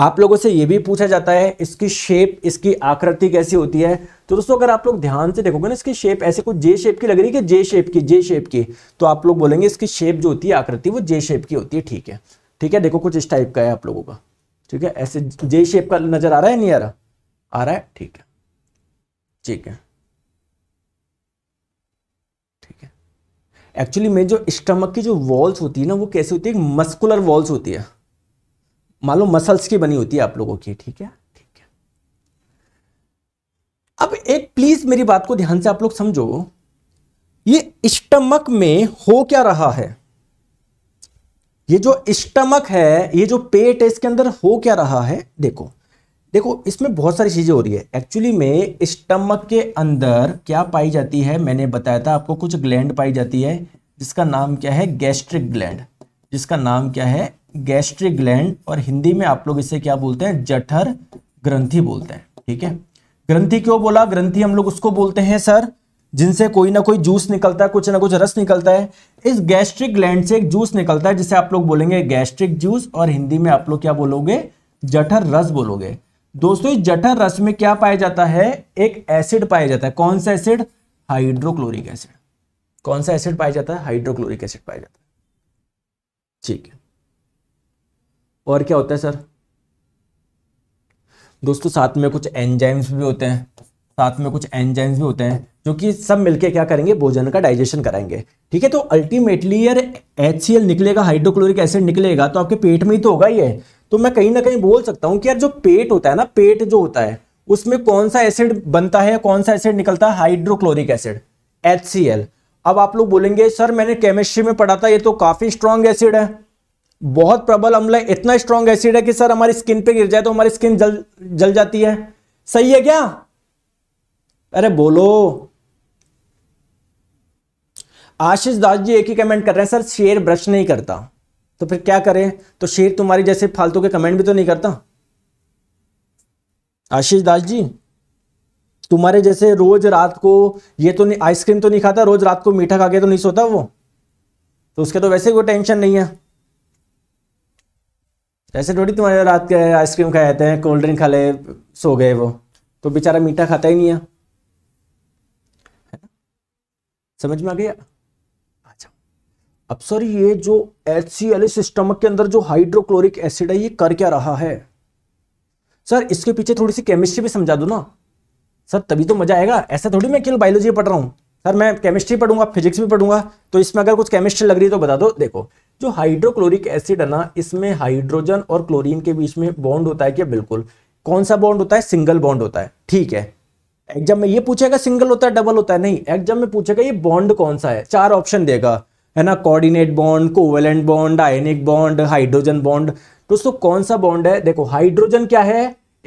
आप लोगों से ये भी पूछा जाता है इसकी शेप इसकी आकृति कैसी होती है तो दोस्तों अगर आप लोग ध्यान से देखोगे ना इसकी शेप ऐसे कुछ जे शेप की लग रही है कि जे शेप की जे शेप की तो आप लोग बोलेंगे इसकी शेप जो होती है आकृति वो जे शेप की होती है ठीक है ठीक है देखो कुछ इस टाइप का है आप लोगों का ठीक है ऐसे जे शेप का नजर आ रहा है नहीं आ रहा आ रहा है ठीक है ठीक है एक्चुअली में जो स्टमक की जो वॉल्स होती है ना वो कैसे होती है मस्कुलर वॉल्स होती है मान लो मसल्स की बनी होती है आप लोगों की ठीक है ठीक है अब एक प्लीज मेरी बात को ध्यान से आप लोग समझो ये स्टमक में हो क्या रहा है ये जो स्टमक है ये जो पेट है इसके अंदर हो क्या रहा है देखो देखो इसमें बहुत सारी चीज़ें हो रही है एक्चुअली में स्टमक के अंदर क्या पाई जाती है मैंने बताया था आपको कुछ ग्लैंड पाई जाती है जिसका नाम क्या है गैस्ट्रिक ग्लैंड जिसका नाम क्या है गैस्ट्रिक ग्लैंड और हिंदी में आप लोग इसे क्या बोलते हैं जठर ग्रंथि बोलते हैं ठीक है ग्रंथि क्यों बोला ग्रंथि हम लोग उसको बोलते हैं सर जिनसे कोई ना कोई जूस निकलता है कुछ ना कुछ रस निकलता है इस गैस्ट्रिक ग्लैंड से एक जूस निकलता है जिसे आप लोग बोलेंगे गैस्ट्रिक जूस और हिंदी में आप लोग क्या बोलोगे जठर रस बोलोगे दोस्तों इस जठर रस में क्या पाया जाता है एक एसिड पाया जाता है कौन सा एसिड हाइड्रोक्लोरिक एसिड कौन सा एसिड पाया जाता है हाइड्रोक्लोरिक एसिड पाया जाता है ठीक है और क्या होता है सर दोस्तों साथ में कुछ एंजाइम्स भी होते हैं साथ में कुछ एंजाइम्स भी होते हैं जो कि सब मिलके क्या करेंगे भोजन का डाइजेशन कराएंगे ठीक है तो अल्टीमेटली यार एच निकलेगा हाइड्रोक्लोरिक एसिड निकलेगा तो आपके पेट में ही तो होगा ये तो मैं कहीं ना कहीं बोल सकता हूं कि यार जो पेट होता है ना पेट जो होता है उसमें कौन सा एसिड बनता है कौन सा एसिड निकलता है हाइड्रोक्लोरिक एसिड एच अब आप लोग बोलेंगे सर मैंने केमिस्ट्री में पढ़ा था ये तो काफी स्ट्रांग एसिड है बहुत प्रबल अम्ल है इतना स्ट्रांग एसिड है कि सर हमारी स्किन पे गिर जाए तो हमारी स्किन जल जल जाती है सही है क्या अरे बोलो आशीष दास जी एक ही कमेंट कर रहे हैं सर शेर ब्रश नहीं करता तो फिर क्या करें तो शेर तुम्हारी जैसे फालतू के कमेंट भी तो नहीं करता आशीष दास जी तुम्हारे जैसे रोज रात को ये तो नहीं आइसक्रीम तो नहीं खाता रोज रात को मीठा खा के तो नहीं सोता वो तो उसके तो वैसे कोई टेंशन नहीं है ऐसे थोड़ी तुम्हारे रात के आइसक्रीम खा जाते हैं कोल्ड ड्रिंक खा ले सो गए वो तो बेचारा मीठा खाता ही नहीं है समझ में आ गया अब सर ये जो एच सी एल सिस्टम के अंदर जो हाइड्रोक्लोरिक एसिड है ये कर क्या रहा है सर इसके पीछे थोड़ी सी केमिस्ट्री भी समझा दो ना सर तभी तो मजा आएगा ऐसा थोड़ी मैं केवल बायोलॉजी पढ़ रहा हूँ सर मैं केमिस्ट्री पढ़ूंगा फिजिक्स भी पढ़ूंगा तो इसमें अगर कुछ केमिस्ट्री लग रही है तो बता दो देखो जो हाइड्रोक्लोरिक एसिड है ना इसमें हाइड्रोजन और क्लोरीन के बीच में बॉन्ड होता है क्या बिल्कुल कौन सा बॉन्ड होता है सिंगल बॉन्ड होता है ठीक है एग्जाम में ये पूछेगा सिंगल होता है डबल होता है नहीं एग्जाम में पूछेगा ये बॉन्ड कौन सा है चार ऑप्शन देगा है ना coordinate bond covalent bond ionic bond hydrogen bond दोस्तों कौन सा बॉन्ड है देखो हाइड्रोजन क्या है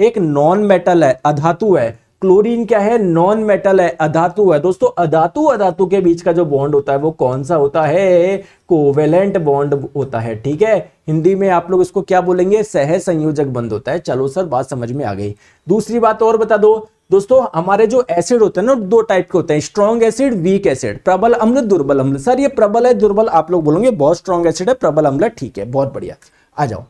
एक नॉन मेटल है अधातु है क्लोरीन क्या है नॉन मेटल है अधातु है दोस्तों अधातु अधातु के बीच का जो बॉन्ड होता है वो कौन सा होता है कोवेलेंट बॉन्ड होता है ठीक है हिंदी में आप लोग इसको क्या बोलेंगे सह संयोजक बंद होता है चलो सर बात समझ में आ गई दूसरी बात और बता दो दोस्तों हमारे जो एसिड होते हैं ना दो टाइप के होते हैं स्ट्रॉन्ग एसिड वीक एसिड प्रबल अम्ल दुर्बल अम्ल सर ये प्रबल है दुर्बल आप लोग बोलोगे बहुत स्ट्रॉन्ग एसिड है प्रबल अम्ल ठीक है बहुत बढ़िया आ जाओ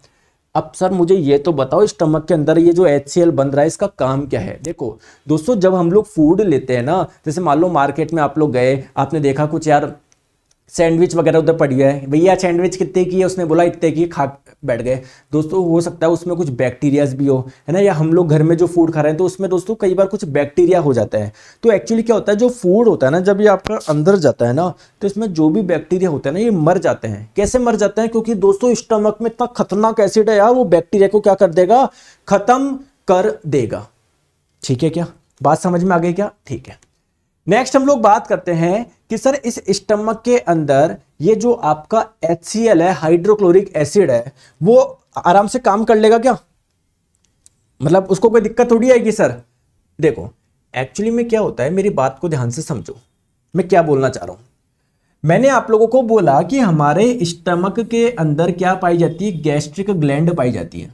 अब सर मुझे ये तो बताओ स्टमक के अंदर ये जो एच बन रहा है इसका काम क्या है देखो दोस्तों जब हम लोग फूड लेते हैं ना जैसे मान लो मार्केट में आप लोग गए आपने देखा कुछ यार सैंडविच वगैरह उधर पड़ी हुआ है भैया सैंडविच कितने की है उसने बोला इतने की खा बैठ गए दोस्तों हो सकता है उसमें कुछ बैक्टीरियाज भी हो है ना या हम लोग घर में जो फूड खा रहे हैं तो उसमें दोस्तों कई बार कुछ बैक्टीरिया हो जाता है तो एक्चुअली क्या होता है जो फूड होता है ना जब ये आपका अंदर जाता है ना तो इसमें जो भी बैक्टीरिया होता है ना ये मर जाते हैं कैसे मर जाते हैं क्योंकि दोस्तों स्टमक में इतना खतरनाक एसिड है यार वो बैक्टीरिया को क्या कर देगा खत्म कर देगा ठीक है क्या बात समझ में आ गई क्या ठीक है नेक्स्ट हम लोग बात करते हैं कि सर इस स्टमक के अंदर ये जो आपका एच है हाइड्रोक्लोरिक एसिड है वो आराम से काम कर लेगा क्या मतलब उसको कोई दिक्कत थोड़ी आएगी सर देखो एक्चुअली में क्या होता है मेरी बात को ध्यान से समझो मैं क्या बोलना चाह रहा हूँ मैंने आप लोगों को बोला कि हमारे स्टमक के अंदर क्या पाई जाती है गैस्ट्रिक ग्लैंड पाई जाती है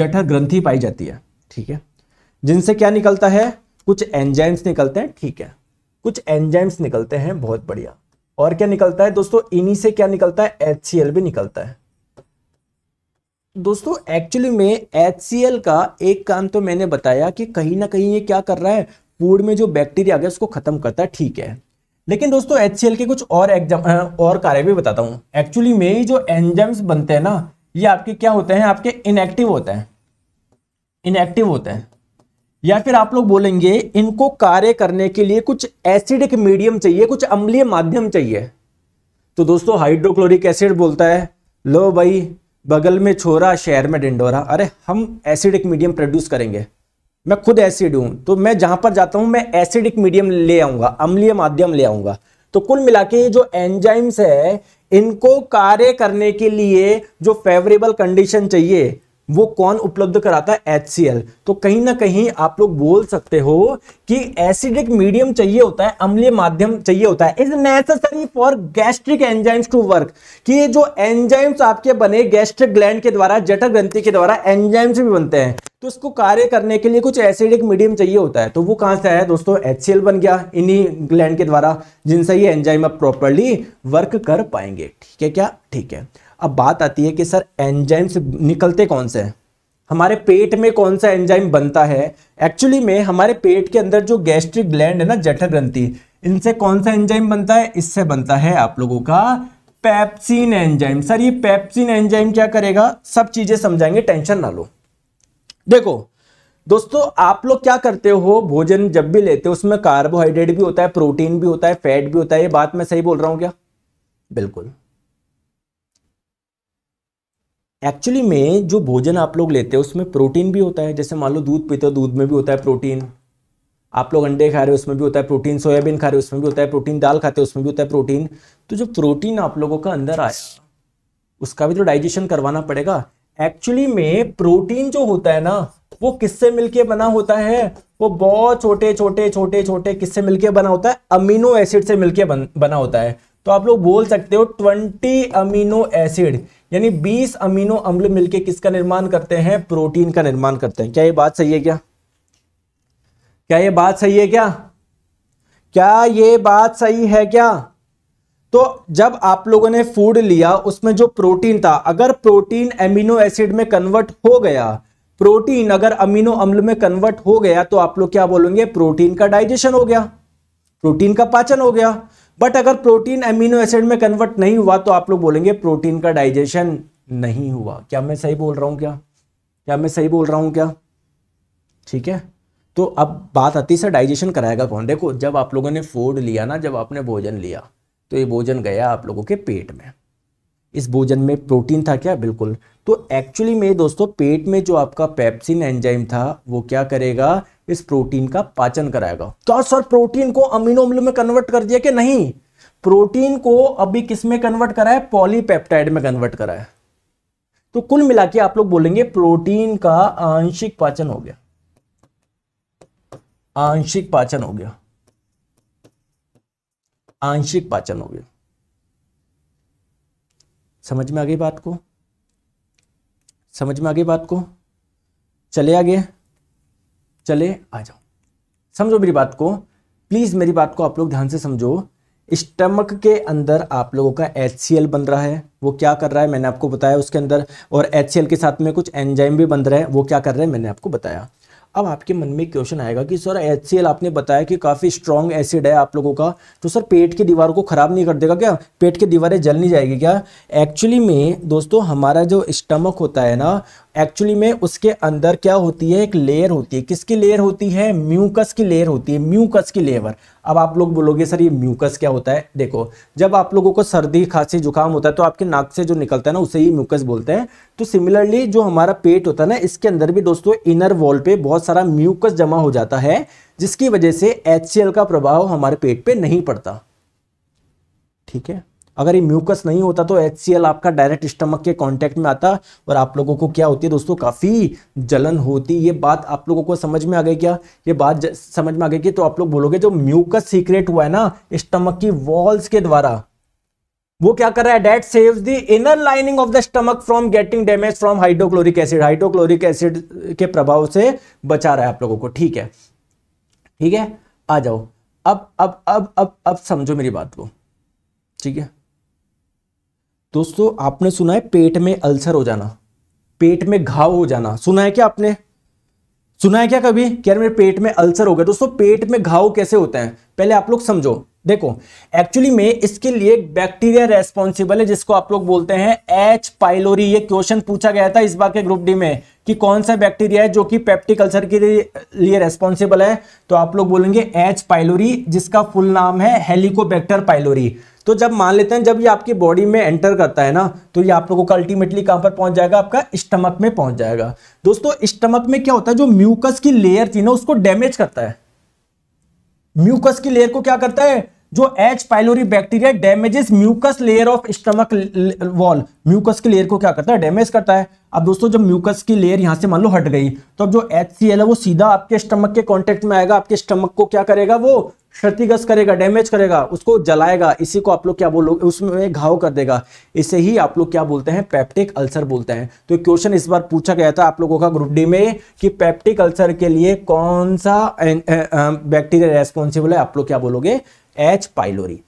जठर ग्रंथी पाई जाती है ठीक है जिनसे क्या निकलता है कुछ एंजाइम्स निकलते हैं ठीक है कुछ एंजाइम्स निकलते हैं बहुत बढ़िया और क्या निकलता है दोस्तों इन्हीं से क्या निकलता है एच भी निकलता है दोस्तों एक्चुअली में एच का एक काम तो मैंने बताया कि कहीं ना कहीं ये क्या कर रहा है फूड में जो बैक्टीरिया आ गया उसको खत्म करता है ठीक है लेकिन दोस्तों एच के कुछ और एग्जाम और कार्य भी बताता हूँ एक्चुअली में जो एंजाम्स बनते हैं ना ये आपके क्या होते हैं आपके इनएक्टिव होते हैं इनएक्टिव होते हैं या फिर आप लोग बोलेंगे इनको कार्य करने के लिए कुछ एसिडिक मीडियम चाहिए कुछ अम्लीय माध्यम चाहिए तो दोस्तों हाइड्रोक्लोरिक एसिड बोलता है लो भाई बगल में छोरा शहर में डिंडोरा अरे हम एसिडिक मीडियम प्रोड्यूस करेंगे मैं खुद एसिड हूं तो मैं जहां पर जाता हूं मैं एसिडिक मीडियम ले आऊंगा अम्लीय माध्यम ले आऊंगा तो कुल मिला के जो एंजाइम्स है इनको कार्य करने के लिए जो फेवरेबल कंडीशन चाहिए वो कौन उपलब्ध कराता है एच तो कहीं ना कहीं आप लोग बोल सकते हो कि एसिडिक मीडियम चाहिए होता है अम्लीय माध्यम चाहिए होता है is necessary for gastric enzymes to work कि ये जो एंजाइम्स आपके बने गैस्ट्रिक ग्लैंड के द्वारा जटर ग्रंथि के द्वारा एंजाइम्स भी बनते हैं तो इसको कार्य करने के लिए कुछ एसिडिक मीडियम चाहिए होता है तो वो कहां से आया दोस्तों एच बन गया इन्हीं ग्लैंड के द्वारा जिनसे ये एंजाइम अब प्रॉपरली वर्क कर पाएंगे ठीक है क्या ठीक है अब बात आती है कि सर एंजाइम निकलते कौन से हैं हमारे पेट में कौन सा एंजाइम बनता है एक्चुअली में हमारे पेट के अंदर जो गैस्ट्रिक ग्लैंड है ना जठर ग्रंथि इनसे कौन सा एंजाइम बनता है इससे बनता है आप लोगों का पैप्सिन एंजाइम सर ये पैप्सिन एंजाइम क्या करेगा सब चीजें समझाएंगे टेंशन ना लो देखो दोस्तों आप लोग क्या करते हो भोजन जब भी लेते हो उसमें कार्बोहाइड्रेट भी होता है प्रोटीन भी होता है फैट भी होता है ये बात मैं सही बोल रहा हूँ क्या बिल्कुल एक्चुअली में जो भोजन आप लोग लेते हैं उसमें प्रोटीन भी होता है जैसे मान लो दूध पीते हो दूध में भी होता है प्रोटीन आप लोग अंडे खा रहे हो उसमें भी होता है प्रोटीन सोयाबीन खा रहे हो उसमें भी होता है प्रोटीन दाल खाते हो उसमें भी होता है प्रोटीन तो जो प्रोटीन आप लोगों का अंदर आया उसका भी तो डाइजेशन करवाना पड़ेगा एक्चुअली में प्रोटीन जो होता है ना वो किससे मिलके बना होता है वो बहुत छोटे छोटे छोटे छोटे किससे मिलके बना होता है अमीनो एसिड से मिलके बन, बना होता है तो आप लोग बोल सकते हो 20 अमीनो एसिड यानी 20 अमीनो अम्ल मिलके किसका निर्माण करते हैं प्रोटीन का निर्माण करते हैं क्या ये बात सही है क्या क्या ये बात सही है क्या क्या ये बात सही है क्या तो जब आप लोगों ने फूड लिया उसमें जो प्रोटीन था अगर प्रोटीन एमिनो एसिड में कन्वर्ट हो गया प्रोटीन अगर अमीनो अम्ल में कन्वर्ट हो गया तो आप लोग क्या बोलेंगे प्रोटीन का डाइजेशन हो गया प्रोटीन का पाचन हो गया बट अगर प्रोटीन अमीनो एसिड में कन्वर्ट नहीं हुआ तो आप लोग बोलेंगे प्रोटीन का डाइजेशन नहीं हुआ क्या मैं सही बोल रहा हूँ क्या क्या मैं सही बोल रहा हूँ क्या ठीक है तो अब बात आती सर डाइजेशन कराएगा कौन देखो जब आप लोगों ने फूड लिया ना जब आपने भोजन लिया तो ये भोजन गया आप लोगों के पेट में इस भोजन में प्रोटीन था क्या बिल्कुल तो एक्चुअली में दोस्तों पेट में जो आपका पेप्सिन एंजाइम था वो क्या करेगा इस प्रोटीन का पाचन कराएगा तो सर प्रोटीन को अमीनो अम्ल में कन्वर्ट कर दिया कि नहीं प्रोटीन को अभी किस में कन्वर्ट करा है पॉलीपेप्टाइड में कन्वर्ट करा है तो कुल मिला के आप लोग बोलेंगे प्रोटीन का आंशिक पाचन हो गया आंशिक पाचन हो गया आंशिक पाचन हो गया समझ में आ गई बात को समझ में आ गई बात को चले आगे चले आ जाओ समझो मेरी बात को प्लीज़ मेरी बात को आप लोग ध्यान से समझो स्टमक के अंदर आप लोगों का एच बन रहा है वो क्या कर रहा है मैंने आपको बताया उसके अंदर और एच के साथ में कुछ एंजाइम भी बन रहा है वो क्या कर रहे हैं मैंने आपको बताया अब आपके मन में क्वेश्चन आएगा कि सर एच आपने बताया कि काफ़ी स्ट्रॉन्ग एसिड है आप लोगों का तो सर पेट की दीवार को ख़राब नहीं कर देगा क्या पेट की दीवारें जल नहीं जाएगी क्या एक्चुअली में दोस्तों हमारा जो स्टमक होता है ना एक्चुअली में उसके अंदर क्या होती है एक लेयर होती है किसकी लेयर होती है म्यूकस की लेयर होती है म्यूकस की लेवर अब आप लोग बोलोगे सर ये म्यूकस क्या होता है देखो जब आप लोगों को सर्दी खांसी जुकाम होता है तो आपके नाक से जो निकलता है ना उसे ही म्यूकस बोलते हैं तो सिमिलरली जो हमारा पेट होता है ना इसके अंदर भी दोस्तों इनर वॉल पे बहुत सारा म्यूकस जमा हो जाता है जिसकी वजह से एच का प्रभाव हमारे पेट पर पे नहीं पड़ता ठीक है अगर ये म्यूकस नहीं होता तो एच आपका डायरेक्ट स्टमक के कांटेक्ट में आता और आप लोगों को क्या होती है दोस्तों काफ़ी जलन होती ये बात आप लोगों को समझ में आ गई क्या ये बात समझ में आ गई कि तो आप लोग बोलोगे जो म्यूकस सीक्रेट हुआ है ना स्टमक की वॉल्स के द्वारा वो क्या कर रहा है that save the inner lining of the stomach from getting damage from hydrochloric acid hydrochloric acid के प्रभाव से बचा रहा है आप लोगों को ठीक है ठीक है आ जाओ अब अब अब अब अब समझो मेरी बात को ठीक है दोस्तों आपने सुना है पेट में अल्सर हो जाना पेट में घाव हो जाना सुना है क्या आपने सुना है क्या कभी क्या मेरे पेट में अल्सर हो गया दोस्तों पेट में घाव कैसे होते हैं पहले आप लोग समझो देखो एक्चुअली में इसके लिए बैक्टीरिया रेस्पॉन्सिबल है जिसको आप लोग बोलते हैं एच पाइलोरी ये क्वेश्चन पूछा गया था इस बार के ग्रुप डी में कि कौन सा बैक्टीरिया है जो कि पेप्टिक अल्सर के लिए रेस्पॉन्सिबल है तो आप लोग बोलेंगे एच पाइलोरी जिसका फुल नाम है हेलिकोबैक्टर पाइलोरी तो जब मान लेते हैं जब ये आपकी बॉडी में एंटर करता है ना तो ये आप लोगों का अल्टीमेटली कहां पर पहुंच जाएगा आपका स्टमक में पहुंच जाएगा दोस्तों स्टमक में क्या होता है जो म्यूकस की लेयर थी ना उसको डैमेज करता है म्यूकस की लेयर को क्या करता है जो H pylori bacteria damages mucus layer of stomach wall mucus की लेयर को क्या करता है डैमेज करता है अब दोस्तों जब म्यूकस की लेयर यहां से मान लो हट गई तो अब जो एच है वो सीधा आपके स्टमक के कॉन्टेक्ट में आएगा आपके स्टमक को क्या करेगा वो क्षतिग्रस्त करेगा डैमेज करेगा उसको जलाएगा इसी को आप लोग क्या बोलोगे उसमें घाव कर देगा इसे ही आप लोग क्या बोलते हैं पैप्टिक अल्सर बोलते हैं तो क्वेश्चन इस बार पूछा गया था आप लोगों का ग्रुप डी में कि पैप्टिक अल्सर के लिए कौन सा बैक्टीरिया अं, रेस्पॉन्सिबल अं, अं, है आप लोग क्या बोलोगे एच पाइलोरी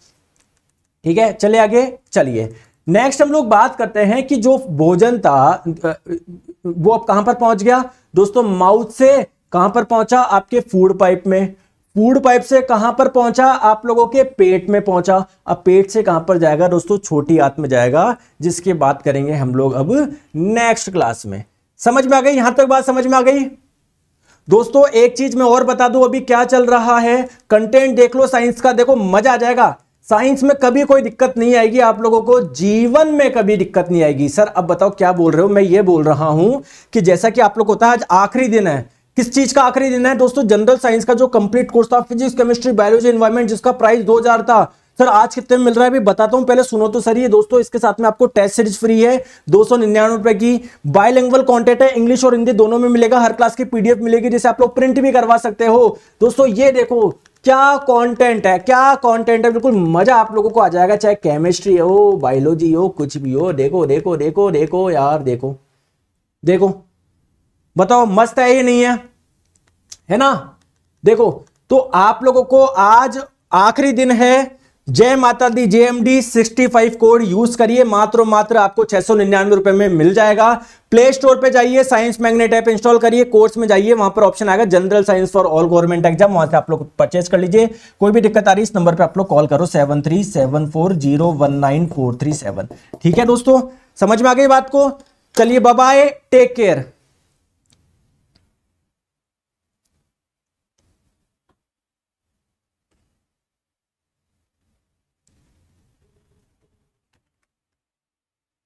ठीक है चले आगे चलिए नेक्स्ट हम लोग बात करते हैं कि जो भोजन था वो अब कहां पर पहुंच गया दोस्तों माउथ से कहां पर पहुंचा आपके फूड पाइप में फूड पाइप से कहां पर पहुंचा आप लोगों के पेट में पहुंचा अब पेट से कहां पर जाएगा दोस्तों छोटी आंत में जाएगा जिसकी बात करेंगे हम लोग अब नेक्स्ट क्लास में समझ में आ गई यहां तक बात समझ में आ गई दोस्तों एक चीज मैं और बता दूं अभी क्या चल रहा है कंटेंट देख लो साइंस का देखो मजा आ जाएगा साइंस में कभी कोई दिक्कत नहीं आएगी आप लोगों को जीवन में कभी दिक्कत नहीं आएगी सर अब बताओ क्या बोल रहे हो मैं ये बोल रहा हूं कि जैसा कि आप लोग होता है आज आखिरी दिन है किस चीज का आखिरी दिन है दोस्तों जनरल साइंस का जो कंप्लीट कोर्स था फिजिक्स केमिस्ट्री बायोलॉजी एनवायरमेंट जिसका प्राइस दो था सर आज कितने में मिल रहा है अभी बताता हूँ पहले सुनो तो सर ये दोस्तों इसके साथ में आपको टेस्ट सीरीज फ्री है दो सौ निन्यानवे रुपए की बायलैंग्वल कॉन्टेंट है इंग्लिश और हिंदी दोनों में मिलेगा हर क्लास की पीडीएफ मिलेगी जिसे आप लोग प्रिंट भी करवा सकते हो दोस्तों ये देखो क्या कंटेंट है क्या कंटेंट है बिल्कुल मजा आप लोगों को आ जाएगा चाहे केमिस्ट्री हो बायोलॉजी हो कुछ भी हो देखो देखो देखो देखो यार देखो देखो बताओ मस्त है ये नहीं है है ना देखो तो आप लोगों को आज आखिरी दिन है जय माता दी J sixty five code use करिए मात्र मात्र आपको छह सौ निन्यानवे रुपए में मिल जाएगा प्ले स्टोर पे जाइए साइंस मैग्नेट ऐप इंस्टॉल करिए कोर्स में जाइए वहां पर ऑप्शन आएगा general science for all government exam वहां से आप लोग परचेज कर लीजिए कोई भी दिक्कत आ रही है इस नंबर पे आप लोग कॉल करो seven three seven four zero one nine four three seven ठीक है दोस्तों समझ में आ गई बात को चलिए बाय टेक केयर